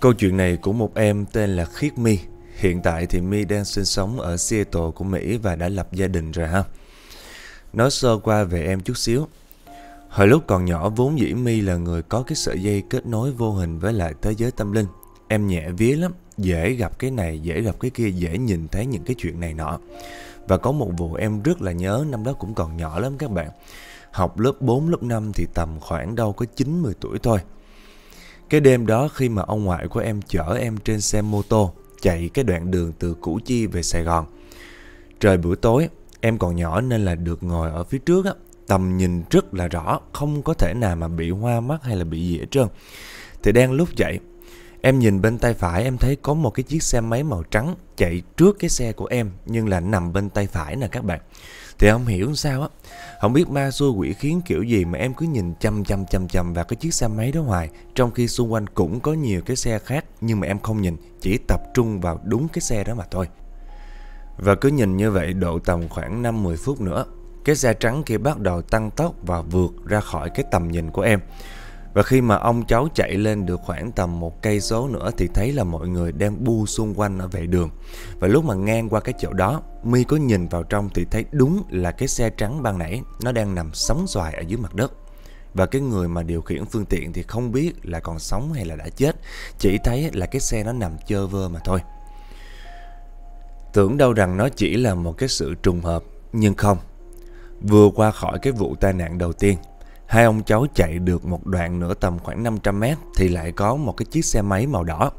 câu chuyện này của một em tên là Khiết My hiện tại thì My đang sinh sống ở Seattle của Mỹ và đã lập gia đình rồi ha nói sơ qua về em chút xíu Hồi lúc còn nhỏ vốn dĩ My là người có cái sợi dây kết nối vô hình với lại thế giới tâm linh. Em nhẹ vía lắm, dễ gặp cái này, dễ gặp cái kia, dễ nhìn thấy những cái chuyện này nọ. Và có một vụ em rất là nhớ, năm đó cũng còn nhỏ lắm các bạn. Học lớp 4, lớp 5 thì tầm khoảng đâu có 9-10 tuổi thôi. Cái đêm đó khi mà ông ngoại của em chở em trên xe mô tô chạy cái đoạn đường từ Củ Chi về Sài Gòn. Trời buổi tối, em còn nhỏ nên là được ngồi ở phía trước á, tầm nhìn rất là rõ, không có thể nào mà bị hoa mắt hay là bị gì hết trơn. Thì đang lúc vậy, em nhìn bên tay phải em thấy có một cái chiếc xe máy màu trắng chạy trước cái xe của em nhưng là nằm bên tay phải nè các bạn. Thì không hiểu sao á, không biết ma xua quỷ khiến kiểu gì mà em cứ nhìn chăm chăm chăm chăm vào cái chiếc xe máy đó hoài Trong khi xung quanh cũng có nhiều cái xe khác nhưng mà em không nhìn, chỉ tập trung vào đúng cái xe đó mà thôi Và cứ nhìn như vậy độ tầm khoảng 5-10 phút nữa cái xe trắng kia bắt đầu tăng tốc và vượt ra khỏi cái tầm nhìn của em. Và khi mà ông cháu chạy lên được khoảng tầm một cây số nữa thì thấy là mọi người đang bu xung quanh ở vệ đường. Và lúc mà ngang qua cái chỗ đó, mi có nhìn vào trong thì thấy đúng là cái xe trắng ban nãy nó đang nằm sóng xoài ở dưới mặt đất. Và cái người mà điều khiển phương tiện thì không biết là còn sống hay là đã chết, chỉ thấy là cái xe nó nằm chơ vơ mà thôi. Tưởng đâu rằng nó chỉ là một cái sự trùng hợp, nhưng không, Vừa qua khỏi cái vụ tai nạn đầu tiên, hai ông cháu chạy được một đoạn nữa tầm khoảng 500 mét thì lại có một cái chiếc xe máy màu đỏ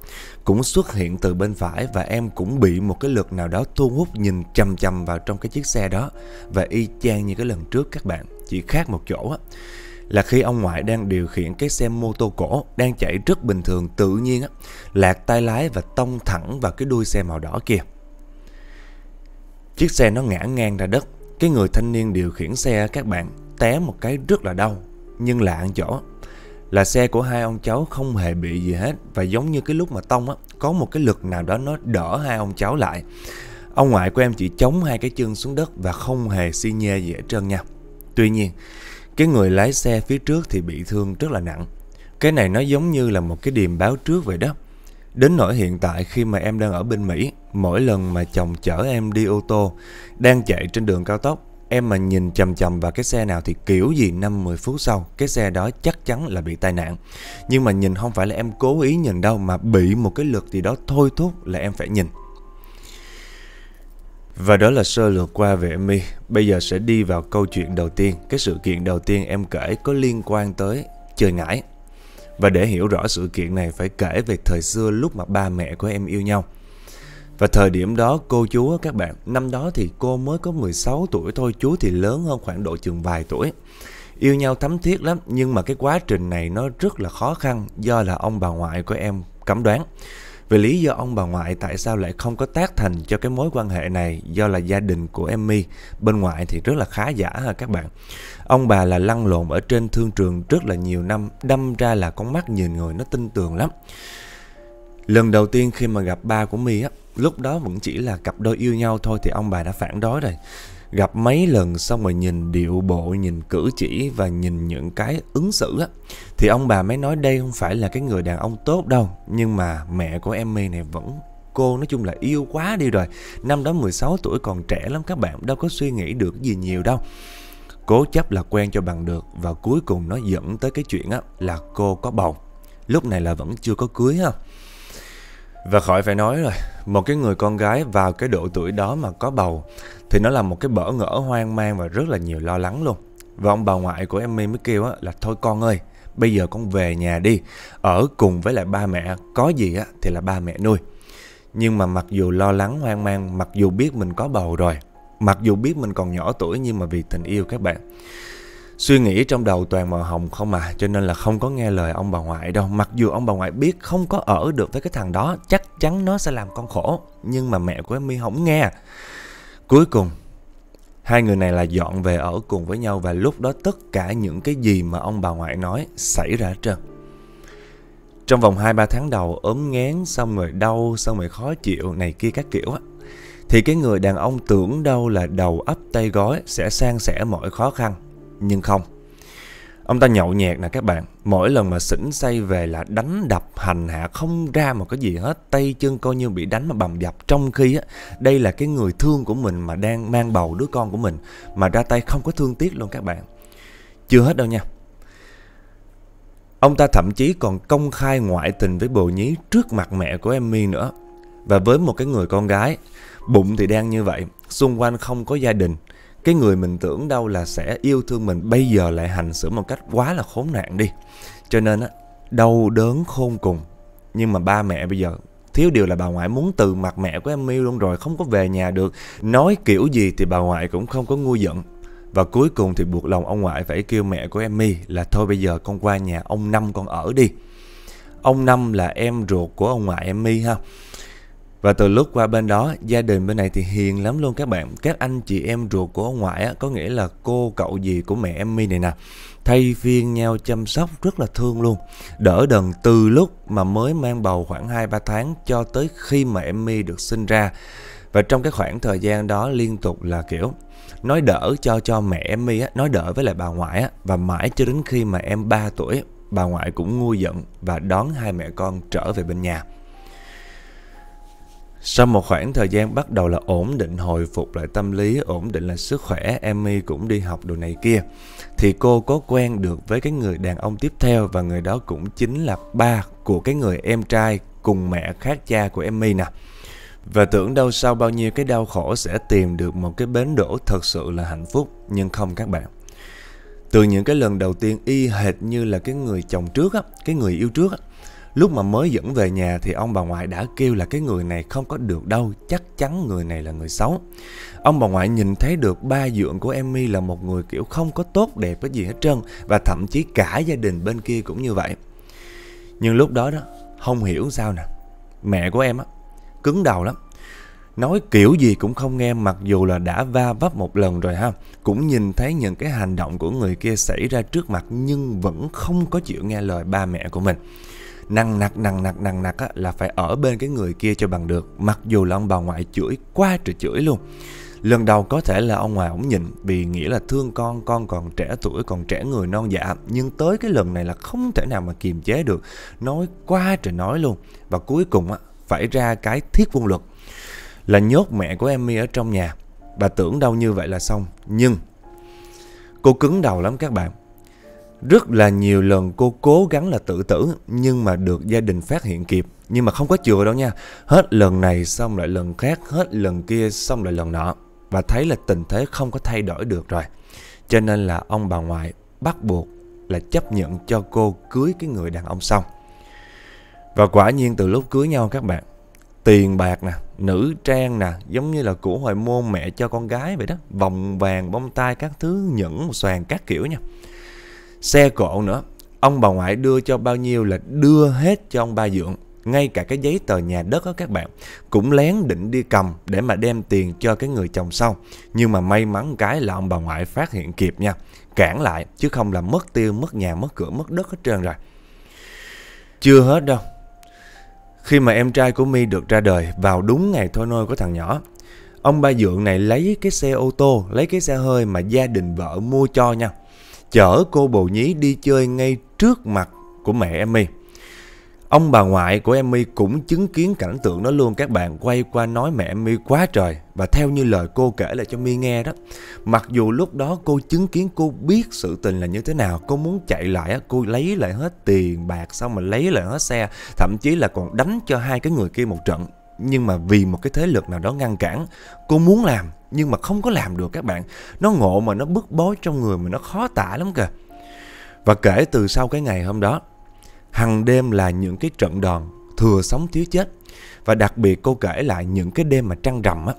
cũng xuất hiện từ bên phải và em cũng bị một cái lực nào đó thu hút nhìn chầm chầm vào trong cái chiếc xe đó và y chang như cái lần trước các bạn, chỉ khác một chỗ á. Là khi ông ngoại đang điều khiển cái xe mô tô cổ đang chạy rất bình thường tự nhiên á, lạc tay lái và tông thẳng vào cái đuôi xe màu đỏ kia. Chiếc xe nó ngã ngang ra đất cái người thanh niên điều khiển xe các bạn té một cái rất là đau Nhưng lạ ăn chỗ Là xe của hai ông cháu không hề bị gì hết Và giống như cái lúc mà Tông á, có một cái lực nào đó nó đỡ hai ông cháu lại Ông ngoại của em chỉ chống hai cái chân xuống đất và không hề si nhê gì hết trơn nha Tuy nhiên cái người lái xe phía trước thì bị thương rất là nặng Cái này nó giống như là một cái điềm báo trước vậy đó Đến nỗi hiện tại khi mà em đang ở bên Mỹ, mỗi lần mà chồng chở em đi ô tô, đang chạy trên đường cao tốc, em mà nhìn chầm chầm vào cái xe nào thì kiểu gì 5-10 phút sau, cái xe đó chắc chắn là bị tai nạn. Nhưng mà nhìn không phải là em cố ý nhìn đâu mà bị một cái lực gì đó thôi thúc là em phải nhìn. Và đó là sơ lược qua về Emmy. Bây giờ sẽ đi vào câu chuyện đầu tiên. Cái sự kiện đầu tiên em kể có liên quan tới chơi ngải. Và để hiểu rõ sự kiện này phải kể về thời xưa lúc mà ba mẹ của em yêu nhau. Và thời điểm đó cô chú các bạn, năm đó thì cô mới có 16 tuổi thôi, chú thì lớn hơn khoảng độ chừng vài tuổi. Yêu nhau thấm thiết lắm nhưng mà cái quá trình này nó rất là khó khăn do là ông bà ngoại của em cấm đoán về lý do ông bà ngoại tại sao lại không có tác thành cho cái mối quan hệ này do là gia đình của Emmy bên ngoại thì rất là khá giả ha các bạn. Ông bà là lăn lộn ở trên thương trường rất là nhiều năm, đâm ra là con mắt nhìn người nó tin tưởng lắm. Lần đầu tiên khi mà gặp ba của My á, lúc đó vẫn chỉ là cặp đôi yêu nhau thôi thì ông bà đã phản đối rồi gặp mấy lần xong rồi nhìn điệu bộ nhìn cử chỉ và nhìn những cái ứng xử á thì ông bà mới nói đây không phải là cái người đàn ông tốt đâu nhưng mà mẹ của em Emmy này vẫn cô nói chung là yêu quá đi rồi năm đó 16 tuổi còn trẻ lắm các bạn đâu có suy nghĩ được gì nhiều đâu cố chấp là quen cho bằng được và cuối cùng nó dẫn tới cái chuyện á là cô có bầu lúc này là vẫn chưa có cưới ha và khỏi phải nói rồi, một cái người con gái vào cái độ tuổi đó mà có bầu thì nó là một cái bỡ ngỡ hoang mang và rất là nhiều lo lắng luôn. Và ông bà ngoại của Emmy mới kêu á, là thôi con ơi, bây giờ con về nhà đi, ở cùng với lại ba mẹ, có gì á, thì là ba mẹ nuôi. Nhưng mà mặc dù lo lắng hoang mang, mặc dù biết mình có bầu rồi, mặc dù biết mình còn nhỏ tuổi nhưng mà vì tình yêu các bạn Suy nghĩ trong đầu toàn màu hồng không mà Cho nên là không có nghe lời ông bà ngoại đâu Mặc dù ông bà ngoại biết không có ở được với cái thằng đó Chắc chắn nó sẽ làm con khổ Nhưng mà mẹ của Emmy không nghe Cuối cùng Hai người này là dọn về ở cùng với nhau Và lúc đó tất cả những cái gì mà ông bà ngoại nói Xảy ra trơn Trong vòng 2-3 tháng đầu ốm ngén Xong rồi đau Xong rồi khó chịu Này kia các kiểu á Thì cái người đàn ông tưởng đâu là đầu ấp tay gói Sẽ san sẻ mọi khó khăn nhưng không. Ông ta nhậu nhẹt nè các bạn, mỗi lần mà xỉn say về là đánh đập hành hạ không ra một cái gì hết, tay chân coi như bị đánh mà bầm dập trong khi á, đây là cái người thương của mình mà đang mang bầu đứa con của mình mà ra tay không có thương tiếc luôn các bạn. Chưa hết đâu nha. Ông ta thậm chí còn công khai ngoại tình với bồ nhí trước mặt mẹ của Emmy nữa. Và với một cái người con gái, bụng thì đang như vậy, xung quanh không có gia đình, cái người mình tưởng đâu là sẽ yêu thương mình bây giờ lại hành xử một cách quá là khốn nạn đi cho nên á đau đớn khôn cùng nhưng mà ba mẹ bây giờ thiếu điều là bà ngoại muốn từ mặt mẹ của em yêu luôn rồi không có về nhà được nói kiểu gì thì bà ngoại cũng không có ngu giận và cuối cùng thì buộc lòng ông ngoại phải kêu mẹ của Emmy là thôi bây giờ con qua nhà ông Năm con ở đi. Ông Năm là em ruột của ông ngoại Emmy ha. Và từ lúc qua bên đó, gia đình bên này thì hiền lắm luôn các bạn. Các anh chị em ruột của ông ngoại á, có nghĩa là cô cậu gì của mẹ Emmy này nè. Thay phiên nhau chăm sóc rất là thương luôn. Đỡ đần từ lúc mà mới mang bầu khoảng 2-3 tháng cho tới khi mà Emmy được sinh ra. Và trong cái khoảng thời gian đó liên tục là kiểu nói đỡ cho cho mẹ Emmy á, nói đỡ với lại bà ngoại á. Và mãi cho đến khi mà em 3 tuổi, bà ngoại cũng ngu giận và đón hai mẹ con trở về bên nhà. Sau một khoảng thời gian bắt đầu là ổn định hồi phục lại tâm lý, ổn định lại sức khỏe, Emmy cũng đi học đồ này kia. Thì cô có quen được với cái người đàn ông tiếp theo và người đó cũng chính là ba của cái người em trai cùng mẹ khác cha của Emmy nè. Và tưởng đâu sau bao nhiêu cái đau khổ sẽ tìm được một cái bến đỗ thật sự là hạnh phúc, nhưng không các bạn. Từ những cái lần đầu tiên y hệt như là cái người chồng trước á, cái người yêu trước á, Lúc mà mới dẫn về nhà thì ông bà ngoại đã kêu là cái người này không có được đâu, chắc chắn người này là người xấu. Ông bà ngoại nhìn thấy được ba dưỡng của Emmy là một người kiểu không có tốt đẹp cái gì hết trơn và thậm chí cả gia đình bên kia cũng như vậy. Nhưng lúc đó đó, không hiểu sao nè, mẹ của em á, cứng đầu lắm. Nói kiểu gì cũng không nghe mặc dù là đã va vấp một lần rồi ha Cũng nhìn thấy những cái hành động của người kia xảy ra trước mặt Nhưng vẫn không có chịu nghe lời ba mẹ của mình nặng nặc nặng nặc nặng nặc là phải ở bên cái người kia cho bằng được mặc dù là ông bà ngoại chửi quá trời chửi luôn lần đầu có thể là ông ngoại ổng nhịn vì nghĩa là thương con con còn trẻ tuổi còn trẻ người non dạ nhưng tới cái lần này là không thể nào mà kiềm chế được nói quá trời nói luôn và cuối cùng á, phải ra cái thiết quân luật là nhốt mẹ của Emmy ở trong nhà bà tưởng đâu như vậy là xong nhưng cô cứng đầu lắm các bạn rất là nhiều lần cô cố gắng là tự tử nhưng mà được gia đình phát hiện kịp. Nhưng mà không có chừa đâu nha. Hết lần này xong lại lần khác, hết lần kia xong lại lần nọ. Và thấy là tình thế không có thay đổi được rồi. Cho nên là ông bà ngoại bắt buộc là chấp nhận cho cô cưới cái người đàn ông xong. Và quả nhiên từ lúc cưới nhau các bạn, tiền bạc nè, nữ trang nè, giống như là của hồi môn mẹ cho con gái vậy đó, vòng vàng, bông tai các thứ, nhẫn, xoàn các kiểu nha. Xe cộ nữa, ông bà ngoại đưa cho bao nhiêu là đưa hết cho ông ba dưỡng Ngay cả cái giấy tờ nhà đất đó các bạn Cũng lén định đi cầm để mà đem tiền cho cái người chồng sau Nhưng mà may mắn cái là ông bà ngoại phát hiện kịp nha Cản lại chứ không là mất tiêu, mất nhà, mất cửa, mất đất hết trơn rồi Chưa hết đâu Khi mà em trai của My được ra đời vào đúng ngày thôi nôi của thằng nhỏ Ông ba Dượng này lấy cái xe ô tô, lấy cái xe hơi mà gia đình vợ mua cho nha chở cô bồ nhí đi chơi ngay trước mặt của mẹ Emmy. Ông bà ngoại của Emmy cũng chứng kiến cảnh tượng đó luôn các bạn quay qua nói mẹ Emmy quá trời và theo như lời cô kể lại cho mi nghe đó. Mặc dù lúc đó cô chứng kiến cô biết sự tình là như thế nào, cô muốn chạy lại cô lấy lại hết tiền bạc xong mà lấy lại hết xe, thậm chí là còn đánh cho hai cái người kia một trận nhưng mà vì một cái thế lực nào đó ngăn cản cô muốn làm nhưng mà không có làm được các bạn nó ngộ mà nó bức bối trong người mà nó khó tả lắm kìa và kể từ sau cái ngày hôm đó hằng đêm là những cái trận đòn thừa sống thiếu chết và đặc biệt cô kể lại những cái đêm mà trăng rằm á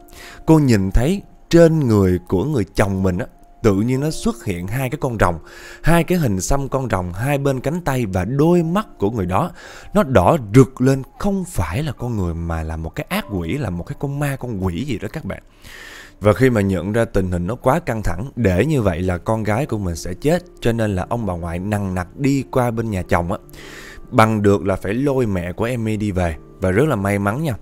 cô nhìn thấy trên người của người chồng mình á tự nhiên nó xuất hiện hai cái con rồng, hai cái hình xăm con rồng hai bên cánh tay và đôi mắt của người đó nó đỏ rực lên không phải là con người mà là một cái ác quỷ là một cái con ma con quỷ gì đó các bạn. Và khi mà nhận ra tình hình nó quá căng thẳng, để như vậy là con gái của mình sẽ chết, cho nên là ông bà ngoại nằng nặc đi qua bên nhà chồng á. Bằng được là phải lôi mẹ của Emmy đi về và rất là may mắn nha.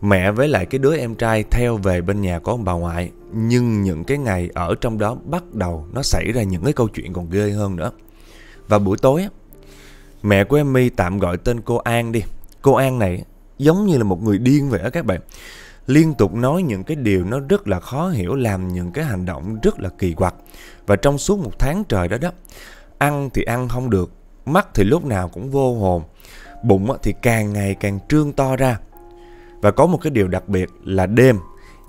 Mẹ với lại cái đứa em trai theo về bên nhà của ông bà ngoại Nhưng những cái ngày ở trong đó bắt đầu nó xảy ra những cái câu chuyện còn ghê hơn nữa Và buổi tối Mẹ của Emmy tạm gọi tên cô An đi Cô An này giống như là một người điên vậy á các bạn Liên tục nói những cái điều nó rất là khó hiểu Làm những cái hành động rất là kỳ quặc Và trong suốt một tháng trời đó đó Ăn thì ăn không được Mắt thì lúc nào cũng vô hồn Bụng thì càng ngày càng trương to ra và có một cái điều đặc biệt là đêm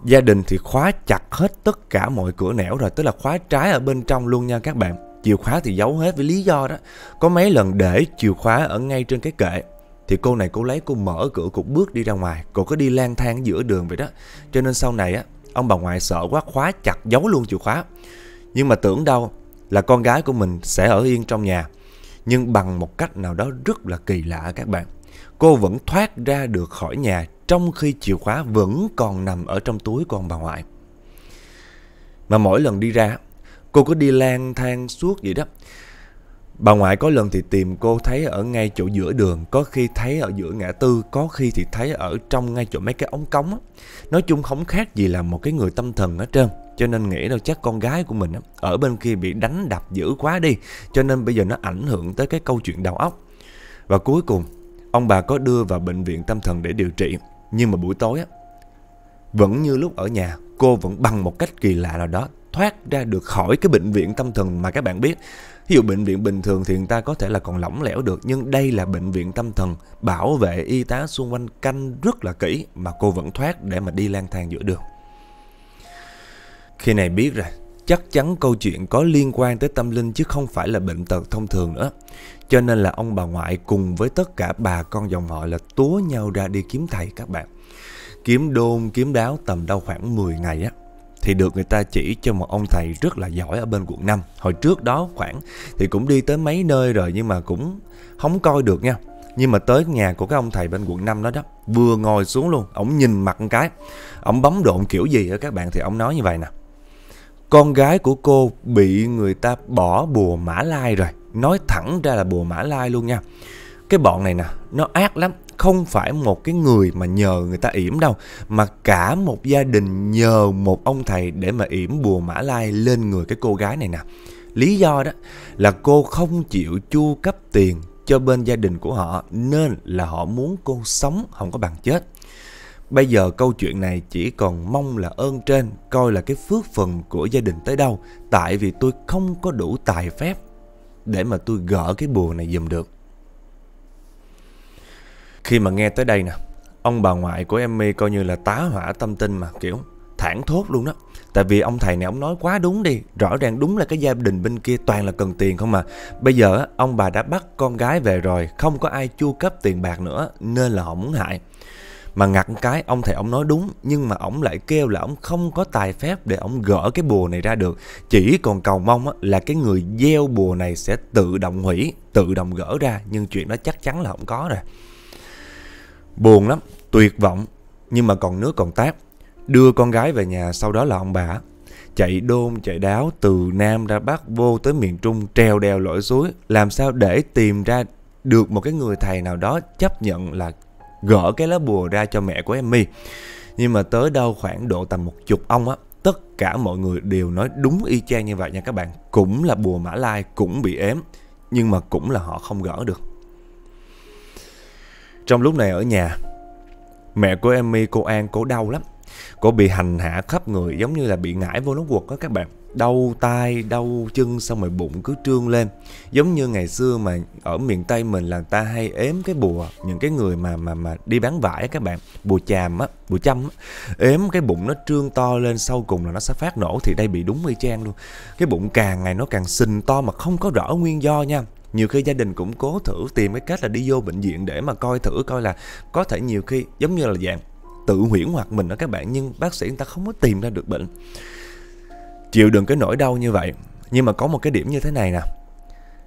Gia đình thì khóa chặt hết tất cả mọi cửa nẻo rồi Tức là khóa trái ở bên trong luôn nha các bạn Chìa khóa thì giấu hết với lý do đó Có mấy lần để chìa khóa ở ngay trên cái kệ thì cô này cô lấy cô mở cửa cô bước đi ra ngoài Cô có đi lang thang giữa đường vậy đó Cho nên sau này á Ông bà ngoại sợ quá khóa chặt giấu luôn chìa khóa Nhưng mà tưởng đâu là con gái của mình sẽ ở yên trong nhà Nhưng bằng một cách nào đó rất là kỳ lạ các bạn Cô vẫn thoát ra được khỏi nhà trong khi chìa khóa vẫn còn nằm ở trong túi của ông bà ngoại. Mà mỗi lần đi ra, cô cứ đi lang thang suốt vậy đó. Bà ngoại có lần thì tìm cô thấy ở ngay chỗ giữa đường, có khi thấy ở giữa ngã tư, có khi thì thấy ở trong ngay chỗ mấy cái ống cống. Á. Nói chung không khác gì là một cái người tâm thần ở trên, Cho nên nghĩ đâu chắc con gái của mình ở bên kia bị đánh đập dữ quá đi. Cho nên bây giờ nó ảnh hưởng tới cái câu chuyện đầu óc. Và cuối cùng, ông bà có đưa vào bệnh viện tâm thần để điều trị. Nhưng mà buổi tối á, vẫn như lúc ở nhà, cô vẫn bằng một cách kỳ lạ nào đó thoát ra được khỏi cái bệnh viện tâm thần mà các bạn biết. Ví dụ bệnh viện bình thường thì người ta có thể là còn lỏng lẻo được nhưng đây là bệnh viện tâm thần, bảo vệ y tá xung quanh canh rất là kỹ mà cô vẫn thoát để mà đi lang thang giữa đường. Khi này biết rồi, chắc chắn câu chuyện có liên quan tới tâm linh chứ không phải là bệnh tật thông thường nữa. Cho nên là ông bà ngoại cùng với tất cả bà con dòng họ là túa nhau ra đi kiếm thầy các bạn. Kiếm đôn, kiếm đáo tầm đâu khoảng 10 ngày á. Thì được người ta chỉ cho một ông thầy rất là giỏi ở bên quận 5. Hồi trước đó khoảng thì cũng đi tới mấy nơi rồi nhưng mà cũng không coi được nha. Nhưng mà tới nhà của cái ông thầy bên quận 5 đó đó Vừa ngồi xuống luôn Ông nhìn mặt một cái Ông bấm độn kiểu gì á các bạn Thì ông nói như vậy nè con gái của cô bị người ta bỏ bùa Mã Lai rồi. Nói thẳng ra là bùa Mã Lai luôn nha. Cái bọn này nè, nó ác lắm. Không phải một cái người mà nhờ người ta yểm đâu, mà cả một gia đình nhờ một ông thầy để mà yểm bùa Mã Lai lên người cái cô gái này nè. Lý do đó là cô không chịu chu cấp tiền cho bên gia đình của họ nên là họ muốn cô sống không có bằng chết. Bây giờ câu chuyện này chỉ còn mong là ơn trên coi là cái phước phần của gia đình tới đâu tại vì tôi không có đủ tài phép để mà tôi gỡ cái bùa này giùm được. Khi mà nghe tới đây nè, ông bà ngoại của Emmy coi như là tá hỏa tâm tinh mà kiểu thản thốt luôn đó. Tại vì ông thầy này ông nói quá đúng đi, rõ ràng đúng là cái gia đình bên kia toàn là cần tiền không mà. Bây giờ ông bà đã bắt con gái về rồi, không có ai chu cấp tiền bạc nữa nên là họ muốn hại. Mà ngặt cái ông thầy ông nói đúng Nhưng mà ông lại kêu là ông không có tài phép để ông gỡ cái bùa này ra được Chỉ còn cầu mong là cái người gieo bùa này sẽ tự động hủy, tự động gỡ ra Nhưng chuyện đó chắc chắn là không có rồi Buồn lắm, tuyệt vọng Nhưng mà còn nước còn tát Đưa con gái về nhà sau đó là ông bà chạy đôn chạy đáo từ Nam ra Bắc vô tới miền Trung treo đèo lội suối làm sao để tìm ra được một cái người thầy nào đó chấp nhận là gỡ cái lá bùa ra cho mẹ của Emmy. Nhưng mà tới đâu khoảng độ tầm một chục ông á, tất cả mọi người đều nói đúng y chang như vậy nha các bạn. Cũng là bùa Mã Lai, cũng bị ếm, nhưng mà cũng là họ không gỡ được. Trong lúc này ở nhà, mẹ của Emmy cô An cô đau lắm. Cô bị hành hạ khắp người giống như là bị ngải vô nó quật đó các bạn đau tai đau chân xong rồi bụng cứ trương lên giống như ngày xưa mà ở miền tây mình là ta hay ếm cái bùa những cái người mà mà mà đi bán vải các bạn bùa chàm á bùa chăm á ếm cái bụng nó trương to lên sau cùng là nó sẽ phát nổ thì đây bị đúng y chang luôn cái bụng càng ngày nó càng sình to mà không có rõ nguyên do nha nhiều khi gia đình cũng cố thử tìm cái cách là đi vô bệnh viện để mà coi thử coi là có thể nhiều khi giống như là dạng tự huyễn hoặc mình đó các bạn nhưng bác sĩ người ta không có tìm ra được bệnh chịu đựng cái nỗi đau như vậy nhưng mà có một cái điểm như thế này nè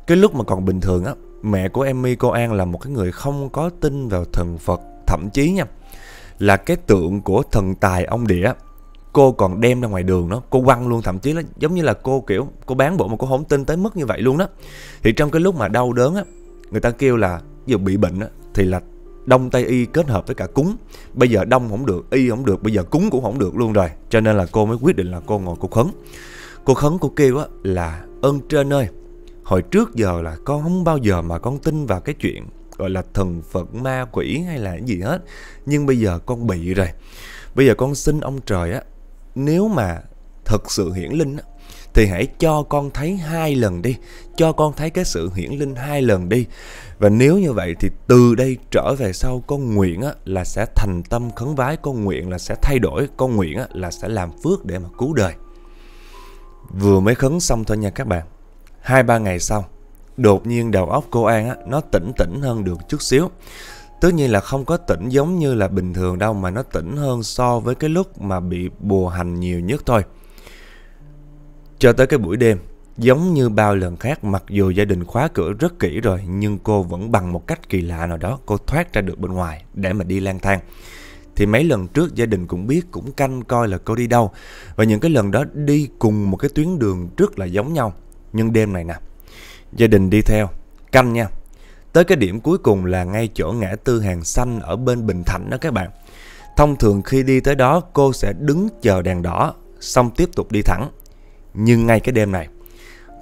cái lúc mà còn bình thường á mẹ của Emmy cô An là một cái người không có tin vào thần Phật thậm chí nha là cái tượng của thần tài ông địa cô còn đem ra ngoài đường đó cô quăng luôn thậm chí là giống như là cô kiểu cô bán bộ mà cô không tin tới mức như vậy luôn đó thì trong cái lúc mà đau đớn á người ta kêu là giờ bị bệnh á thì là Đông Tây Y kết hợp với cả cúng Bây giờ Đông không được, Y không được, bây giờ cúng cũng không được luôn rồi Cho nên là cô mới quyết định là cô ngồi cô khấn Cô khấn cô kêu á là ơn trên ơi Hồi trước giờ là con không bao giờ mà con tin vào cái chuyện gọi là thần Phật ma quỷ hay là gì hết Nhưng bây giờ con bị rồi Bây giờ con xin ông trời á Nếu mà thật sự hiển linh á thì hãy cho con thấy hai lần đi cho con thấy cái sự hiển linh hai lần đi và nếu như vậy thì từ đây trở về sau con nguyện á, là sẽ thành tâm khấn vái, con nguyện là sẽ thay đổi, con nguyện á, là sẽ làm phước để mà cứu đời. Vừa mới khấn xong thôi nha các bạn. Hai ba ngày sau, đột nhiên đầu óc cô An á, nó tỉnh tỉnh hơn được chút xíu. Tất nhiên là không có tỉnh giống như là bình thường đâu mà nó tỉnh hơn so với cái lúc mà bị bùa hành nhiều nhất thôi. Cho tới cái buổi đêm, Giống như bao lần khác, mặc dù gia đình khóa cửa rất kỹ rồi, nhưng cô vẫn bằng một cách kỳ lạ nào đó, cô thoát ra được bên ngoài để mà đi lang thang. Thì mấy lần trước gia đình cũng biết, cũng canh coi là cô đi đâu. Và những cái lần đó đi cùng một cái tuyến đường rất là giống nhau. Nhưng đêm này nè, gia đình đi theo, canh nha. Tới cái điểm cuối cùng là ngay chỗ ngã tư hàng xanh ở bên Bình Thạnh đó các bạn. Thông thường khi đi tới đó cô sẽ đứng chờ đèn đỏ, xong tiếp tục đi thẳng. Nhưng ngay cái đêm này,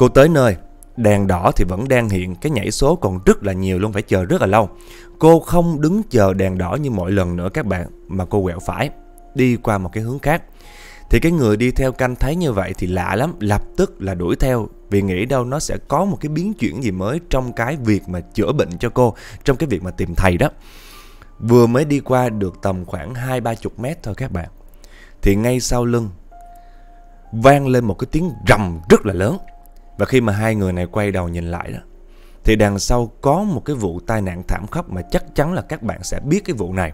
Cô tới nơi, đèn đỏ thì vẫn đang hiện, cái nhảy số còn rất là nhiều luôn, phải chờ rất là lâu. Cô không đứng chờ đèn đỏ như mọi lần nữa các bạn, mà cô quẹo phải, đi qua một cái hướng khác. Thì cái người đi theo canh thấy như vậy thì lạ lắm, lập tức là đuổi theo vì nghĩ đâu nó sẽ có một cái biến chuyển gì mới trong cái việc mà chữa bệnh cho cô, trong cái việc mà tìm thầy đó. Vừa mới đi qua được tầm khoảng 2-30 mét thôi các bạn Thì ngay sau lưng Vang lên một cái tiếng rầm rất là lớn và khi mà hai người này quay đầu nhìn lại đó Thì đằng sau có một cái vụ tai nạn thảm khốc mà chắc chắn là các bạn sẽ biết cái vụ này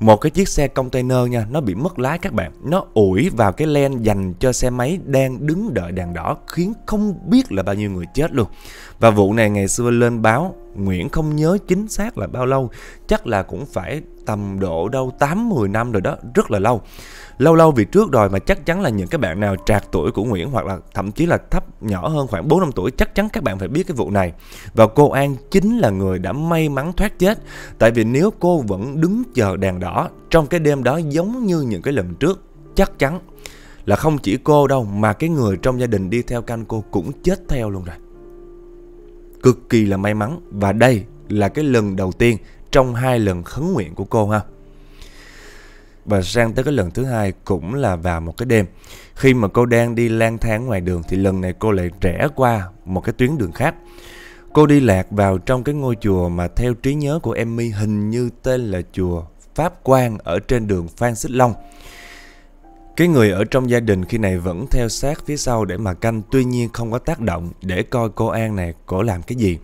Một cái chiếc xe container nha, nó bị mất lái các bạn Nó ủi vào cái len dành cho xe máy đang đứng đợi đèn đỏ Khiến không biết là bao nhiêu người chết luôn Và vụ này ngày xưa lên báo Nguyễn không nhớ chính xác là bao lâu Chắc là cũng phải tầm độ đâu 8-10 năm rồi đó Rất là lâu lâu lâu về trước rồi mà chắc chắn là những cái bạn nào trạc tuổi của Nguyễn hoặc là thậm chí là thấp nhỏ hơn khoảng 4 năm tuổi chắc chắn các bạn phải biết cái vụ này. Và cô An chính là người đã may mắn thoát chết tại vì nếu cô vẫn đứng chờ đèn đỏ trong cái đêm đó giống như những cái lần trước chắc chắn là không chỉ cô đâu mà cái người trong gia đình đi theo canh cô cũng chết theo luôn rồi. Cực kỳ là may mắn và đây là cái lần đầu tiên trong hai lần khấn nguyện của cô ha và sang tới cái lần thứ hai cũng là vào một cái đêm. Khi mà cô đang đi lang thang ngoài đường thì lần này cô lại rẽ qua một cái tuyến đường khác. Cô đi lạc vào trong cái ngôi chùa mà theo trí nhớ của Emmy hình như tên là chùa Pháp Quang ở trên đường Phan Xích Long. Cái người ở trong gia đình khi này vẫn theo sát phía sau để mà canh tuy nhiên không có tác động để coi cô An này cổ làm cái gì.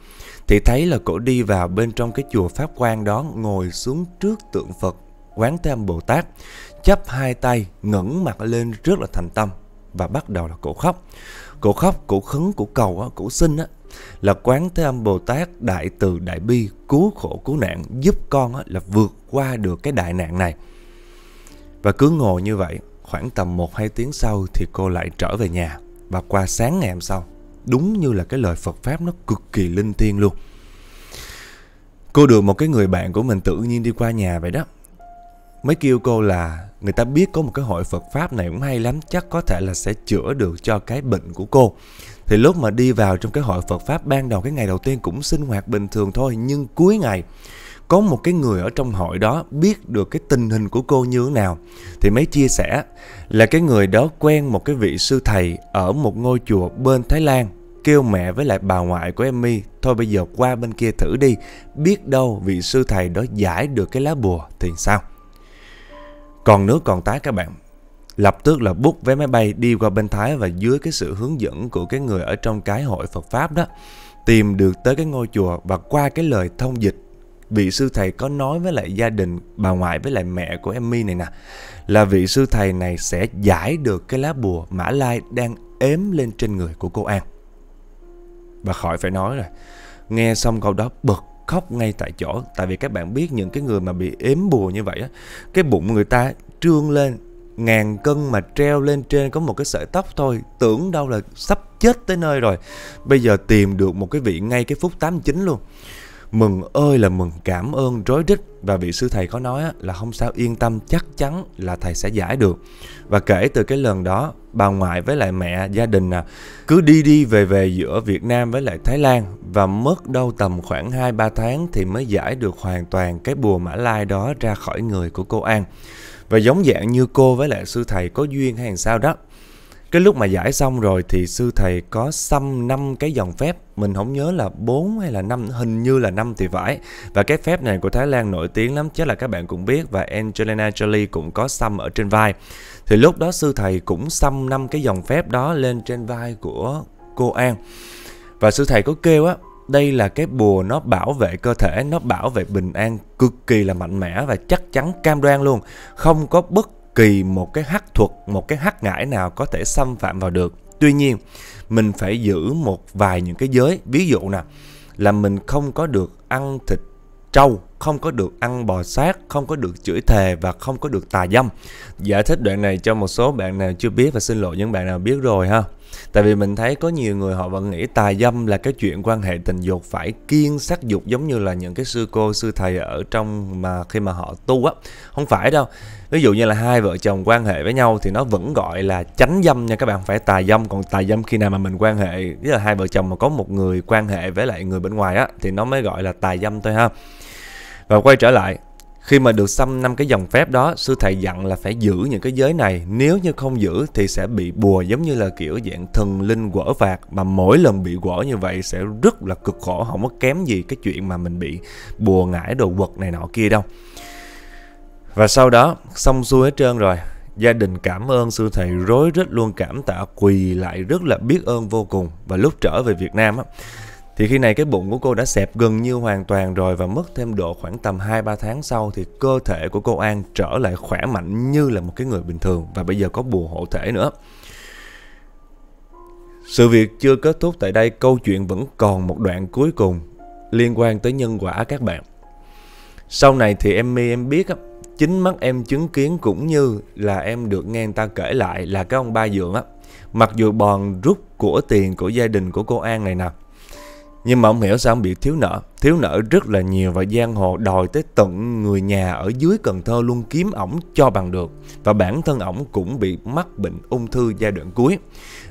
Thì thấy là cổ đi vào bên trong cái chùa Pháp Quang đó ngồi xuống trước tượng Phật quán thế âm Bồ Tát, chắp hai tay ngẩng mặt lên rất là thành tâm và bắt đầu là cổ khóc. Cổ khóc, cổ khấn, cổ cầu, cổ xin á, là quán thế âm Bồ Tát đại từ đại bi cứu khổ cứu nạn giúp con là vượt qua được cái đại nạn này. Và cứ ngồi như vậy, khoảng tầm một hai tiếng sau thì cô lại trở về nhà và qua sáng ngày hôm sau. Đúng như là cái lời Phật Pháp nó cực kỳ linh thiêng luôn. Cô được một cái người bạn của mình tự nhiên đi qua nhà vậy đó mới kêu cô là người ta biết có một cái hội Phật Pháp này cũng hay lắm, chắc có thể là sẽ chữa được cho cái bệnh của cô. Thì lúc mà đi vào trong cái hội Phật Pháp ban đầu cái ngày đầu tiên cũng sinh hoạt bình thường thôi, nhưng cuối ngày có một cái người ở trong hội đó biết được cái tình hình của cô như thế nào thì mới chia sẻ là cái người đó quen một cái vị sư thầy ở một ngôi chùa bên Thái Lan kêu mẹ với lại bà ngoại của Emmy thôi bây giờ qua bên kia thử đi biết đâu vị sư thầy đó giải được cái lá bùa thì sao còn nữa còn tái các bạn. Lập tức là bút vé máy bay đi qua bên Thái và dưới cái sự hướng dẫn của cái người ở trong cái hội Phật Pháp đó, tìm được tới cái ngôi chùa và qua cái lời thông dịch vị sư thầy có nói với lại gia đình bà ngoại với lại mẹ của em My này nè là vị sư thầy này sẽ giải được cái lá bùa Mã Lai đang ếm lên trên người của cô An. Và khỏi phải nói rồi, nghe xong câu đó bực khóc ngay tại chỗ tại vì các bạn biết những cái người mà bị ếm bùa như vậy á cái bụng người ta trương lên ngàn cân mà treo lên trên có một cái sợi tóc thôi tưởng đâu là sắp chết tới nơi rồi bây giờ tìm được một cái vị ngay cái phút 89 luôn Mừng ơi là mừng cảm ơn rối rít và vị sư thầy có nói là không sao yên tâm chắc chắn là thầy sẽ giải được. Và kể từ cái lần đó, bà ngoại với lại mẹ, gia đình à, cứ đi đi về về giữa Việt Nam với lại Thái Lan và mất đâu tầm khoảng 2-3 tháng thì mới giải được hoàn toàn cái bùa mã lai đó ra khỏi người của cô An. Và giống dạng như cô với lại sư thầy có duyên hay làm sao đó cái lúc mà giải xong rồi thì sư thầy có xăm năm cái dòng phép mình không nhớ là 4 hay là 5 hình như là 5 thì phải và cái phép này của Thái Lan nổi tiếng lắm chắc là các bạn cũng biết và Angelina Jolie cũng có xăm ở trên vai thì lúc đó sư thầy cũng xăm năm cái dòng phép đó lên trên vai của cô An và sư thầy có kêu á đây là cái bùa nó bảo vệ cơ thể, nó bảo vệ bình an cực kỳ là mạnh mẽ và chắc chắn cam đoan luôn. Không có bất kỳ một cái hắc thuật, một cái hắc ngải nào có thể xâm phạm vào được. Tuy nhiên, mình phải giữ một vài những cái giới. Ví dụ nè, là mình không có được ăn thịt trâu không có được ăn bò sát, không có được chửi thề và không có được tà dâm. Giải thích đoạn này cho một số bạn nào chưa biết và xin lỗi những bạn nào biết rồi ha. Tại vì mình thấy có nhiều người họ vẫn nghĩ tà dâm là cái chuyện quan hệ tình dục phải kiên sắc dục giống như là những cái sư cô sư thầy ở trong mà khi mà họ tu á. Không phải đâu. Ví dụ như là hai vợ chồng quan hệ với nhau thì nó vẫn gọi là tránh dâm nha các bạn, phải tà dâm còn tà dâm khi nào mà mình quan hệ, với là hai vợ chồng mà có một người quan hệ với lại người bên ngoài á thì nó mới gọi là tà dâm thôi ha. Và quay trở lại, khi mà được xăm năm cái dòng phép đó, sư thầy dặn là phải giữ những cái giới này, nếu như không giữ thì sẽ bị bùa giống như là kiểu dạng thần linh quở phạt mà mỗi lần bị quở như vậy sẽ rất là cực khổ, không có kém gì cái chuyện mà mình bị bùa ngải đồ quật này nọ kia đâu. Và sau đó, xong xuôi hết trơn rồi, gia đình cảm ơn sư thầy rối rít luôn cảm tạ quỳ lại rất là biết ơn vô cùng và lúc trở về Việt Nam á thì khi này cái bụng của cô đã xẹp gần như hoàn toàn rồi và mất thêm độ khoảng tầm 2-3 tháng sau thì cơ thể của cô An trở lại khỏe mạnh như là một cái người bình thường và bây giờ có bùa hộ thể nữa. Sự việc chưa kết thúc tại đây, câu chuyện vẫn còn một đoạn cuối cùng liên quan tới nhân quả các bạn. Sau này thì em mi em biết á, chính mắt em chứng kiến cũng như là em được nghe người ta kể lại là cái ông ba dượng á, mặc dù bòn rút của tiền của gia đình của cô An này nè, nhưng mà ông hiểu sao ông bị thiếu nợ Thiếu nợ rất là nhiều và giang hồ đòi tới tận người nhà ở dưới Cần Thơ luôn kiếm ổng cho bằng được Và bản thân ổng cũng bị mắc bệnh ung thư giai đoạn cuối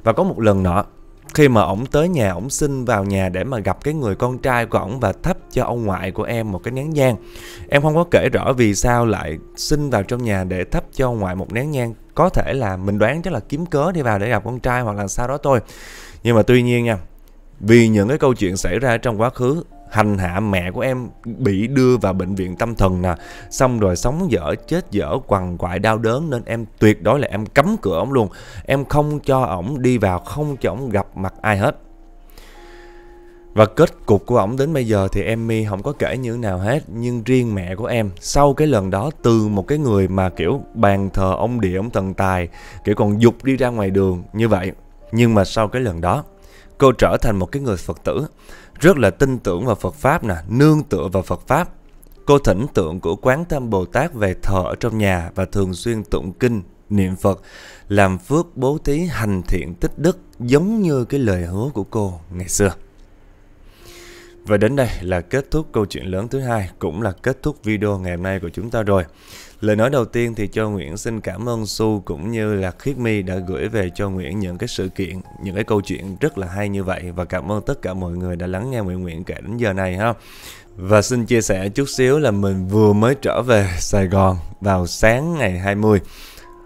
Và có một lần nọ khi mà ổng tới nhà ổng xin vào nhà để mà gặp cái người con trai của ổng và thắp cho ông ngoại của em một cái nén nhang em không có kể rõ vì sao lại xin vào trong nhà để thắp cho ông ngoại một nén nhang có thể là mình đoán chắc là kiếm cớ đi vào để gặp con trai hoặc là sau đó thôi nhưng mà tuy nhiên nha vì những cái câu chuyện xảy ra trong quá khứ hành hạ mẹ của em bị đưa vào bệnh viện tâm thần nè xong rồi sống dở chết dở quằn quại đau đớn nên em tuyệt đối là em cấm cửa ổng luôn em không cho ổng đi vào không cho ổng gặp mặt ai hết và kết cục của ổng đến bây giờ thì em mi không có kể như nào hết nhưng riêng mẹ của em sau cái lần đó từ một cái người mà kiểu bàn thờ ông địa ông thần tài kiểu còn dục đi ra ngoài đường như vậy nhưng mà sau cái lần đó cô trở thành một cái người Phật tử rất là tin tưởng vào Phật pháp nè, nương tựa vào Phật pháp. Cô thỉnh tượng của Quán Tâm Bồ Tát về thờ ở trong nhà và thường xuyên tụng kinh, niệm Phật, làm phước bố thí hành thiện tích đức giống như cái lời hứa của cô ngày xưa. Và đến đây là kết thúc câu chuyện lớn thứ hai cũng là kết thúc video ngày hôm nay của chúng ta rồi. Lời nói đầu tiên thì cho Nguyễn xin cảm ơn Su cũng như là Khiết My đã gửi về cho Nguyễn những cái sự kiện, những cái câu chuyện rất là hay như vậy và cảm ơn tất cả mọi người đã lắng nghe Nguyễn Nguyễn kể đến giờ này ha. Và xin chia sẻ chút xíu là mình vừa mới trở về Sài Gòn vào sáng ngày 20. À,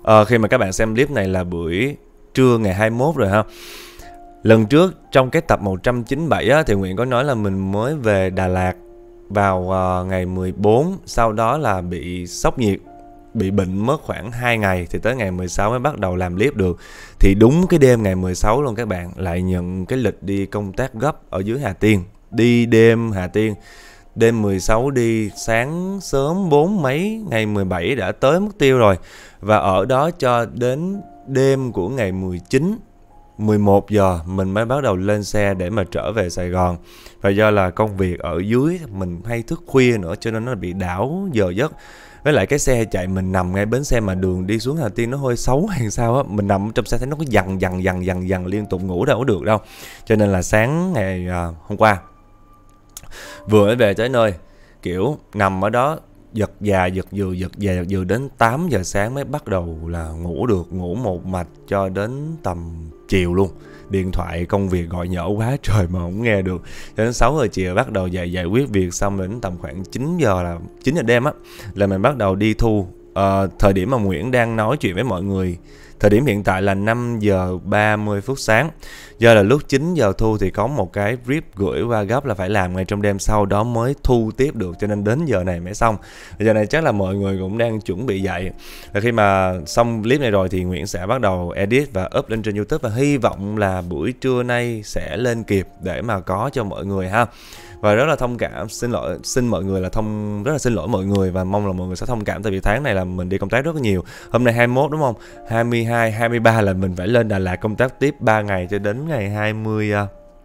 ờ, khi mà các bạn xem clip này là buổi trưa ngày 21 rồi ha. Lần trước trong cái tập 197 á, thì Nguyễn có nói là mình mới về Đà Lạt vào uh, ngày 14, sau đó là bị sốc nhiệt, bị bệnh mất khoảng 2 ngày thì tới ngày 16 mới bắt đầu làm clip được. Thì đúng cái đêm ngày 16 luôn các bạn lại nhận cái lịch đi công tác gấp ở dưới Hà Tiên, đi đêm Hà Tiên. Đêm 16 đi sáng sớm bốn mấy ngày 17 đã tới mục tiêu rồi và ở đó cho đến đêm của ngày 19 11 giờ mình mới bắt đầu lên xe để mà trở về Sài Gòn và do là công việc ở dưới mình hay thức khuya nữa cho nên nó bị đảo giờ giấc với lại cái xe chạy mình nằm ngay bến xe mà đường đi xuống Hà Tiên nó hơi xấu hay sao á mình nằm trong xe thấy nó cứ dằn dằn dằn dằn dằn liên tục ngủ đâu có được đâu cho nên là sáng ngày à, hôm qua vừa mới về tới nơi kiểu nằm ở đó giật già giật vừa giật già giật vừa đến 8 giờ sáng mới bắt đầu là ngủ được ngủ một mạch cho đến tầm chiều luôn điện thoại công việc gọi nhỡ quá trời mà không nghe được đến 6 giờ chiều bắt đầu dậy giải quyết việc xong đến tầm khoảng 9 giờ là 9 giờ đêm á là mình bắt đầu đi thu à, thời điểm mà Nguyễn đang nói chuyện với mọi người Thời điểm hiện tại là 5 giờ 30 phút sáng. Do là lúc 9 giờ thu thì có một cái brief gửi qua gấp là phải làm ngay trong đêm sau đó mới thu tiếp được cho nên đến giờ này mới xong. giờ này chắc là mọi người cũng đang chuẩn bị dậy. Và khi mà xong clip này rồi thì Nguyễn sẽ bắt đầu edit và up lên trên YouTube và hy vọng là buổi trưa nay sẽ lên kịp để mà có cho mọi người ha và rất là thông cảm xin lỗi xin mọi người là thông rất là xin lỗi mọi người và mong là mọi người sẽ thông cảm tại vì tháng này là mình đi công tác rất nhiều hôm nay 21 đúng không 22 23 là mình phải lên Đà Lạt công tác tiếp 3 ngày cho đến ngày 20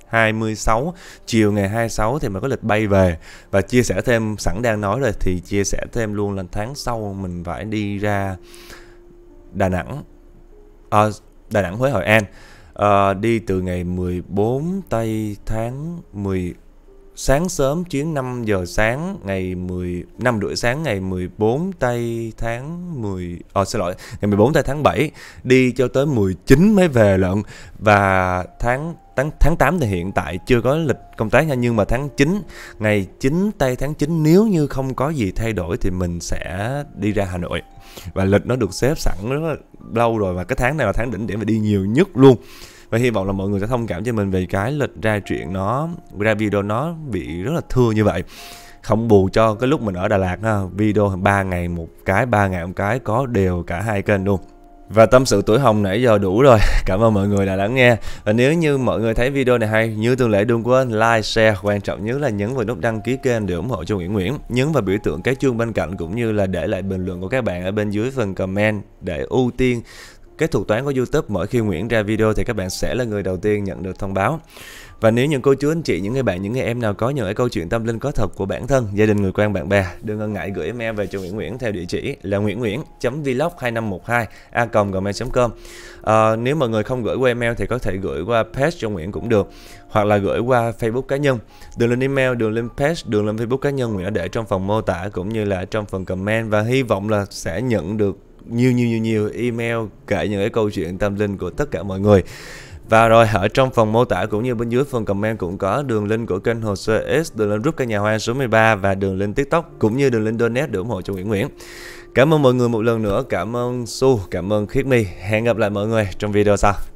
26 à, chiều ngày 26 thì mình có lịch bay về và chia sẻ thêm sẵn đang nói rồi thì chia sẻ thêm luôn là tháng sau mình phải đi ra Đà Nẵng à, Đà Nẵng Huế Hội An à, đi từ ngày 14 tây tháng 10 sáng sớm chuyến 5 giờ sáng ngày 10 năm rưỡi sáng ngày 14 tây tháng 10 ờ oh, xin lỗi, ngày 14 tây tháng 7 đi cho tới 19 mới về lận và tháng tháng tháng 8 thì hiện tại chưa có lịch công tác nha nhưng mà tháng 9 ngày 9 tây tháng 9 nếu như không có gì thay đổi thì mình sẽ đi ra Hà Nội. Và lịch nó được xếp sẵn rất là lâu rồi và cái tháng này là tháng đỉnh điểm và đi nhiều nhất luôn và hy vọng là mọi người sẽ thông cảm cho mình về cái lịch ra chuyện nó ra video nó bị rất là thưa như vậy không bù cho cái lúc mình ở Đà Lạt ha, video 3 ngày một cái, 3 ngày một cái có đều cả hai kênh luôn. Và tâm sự tuổi hồng nãy giờ đủ rồi. Cảm ơn mọi người đã lắng nghe. Và nếu như mọi người thấy video này hay, như thường lệ đừng quên like, share. Quan trọng nhất là nhấn vào nút đăng ký kênh để ủng hộ cho Nguyễn Nguyễn. Nhấn vào biểu tượng cái chuông bên cạnh cũng như là để lại bình luận của các bạn ở bên dưới phần comment để ưu tiên cái thuật toán của YouTube mỗi khi Nguyễn ra video thì các bạn sẽ là người đầu tiên nhận được thông báo. Và nếu những cô chú anh chị, những người bạn, những người em nào có những cái câu chuyện tâm linh có thật của bản thân, gia đình, người quen, bạn bè, đừng ngần ngại gửi email về cho Nguyễn Nguyễn theo địa chỉ là nguyễn nguyễn.vlog2512a.gmail.com à, ờ, Nếu mọi người không gửi qua email thì có thể gửi qua page cho Nguyễn cũng được hoặc là gửi qua Facebook cá nhân. Đường lên email, đường lên page, đường lên Facebook cá nhân Nguyễn đã để trong phần mô tả cũng như là trong phần comment và hy vọng là sẽ nhận được nhiều nhiều nhiều nhiều email kể những cái câu chuyện tâm linh của tất cả mọi người và rồi ở trong phần mô tả cũng như bên dưới phần comment cũng có đường link của kênh Hồ Sơ S, đường link group căn nhà hoa số 13 và đường link TikTok cũng như đường link donate để ủng hộ cho Nguyễn Nguyễn. Cảm ơn mọi người một lần nữa, cảm ơn Su, cảm ơn Khiết My. Hẹn gặp lại mọi người trong video sau.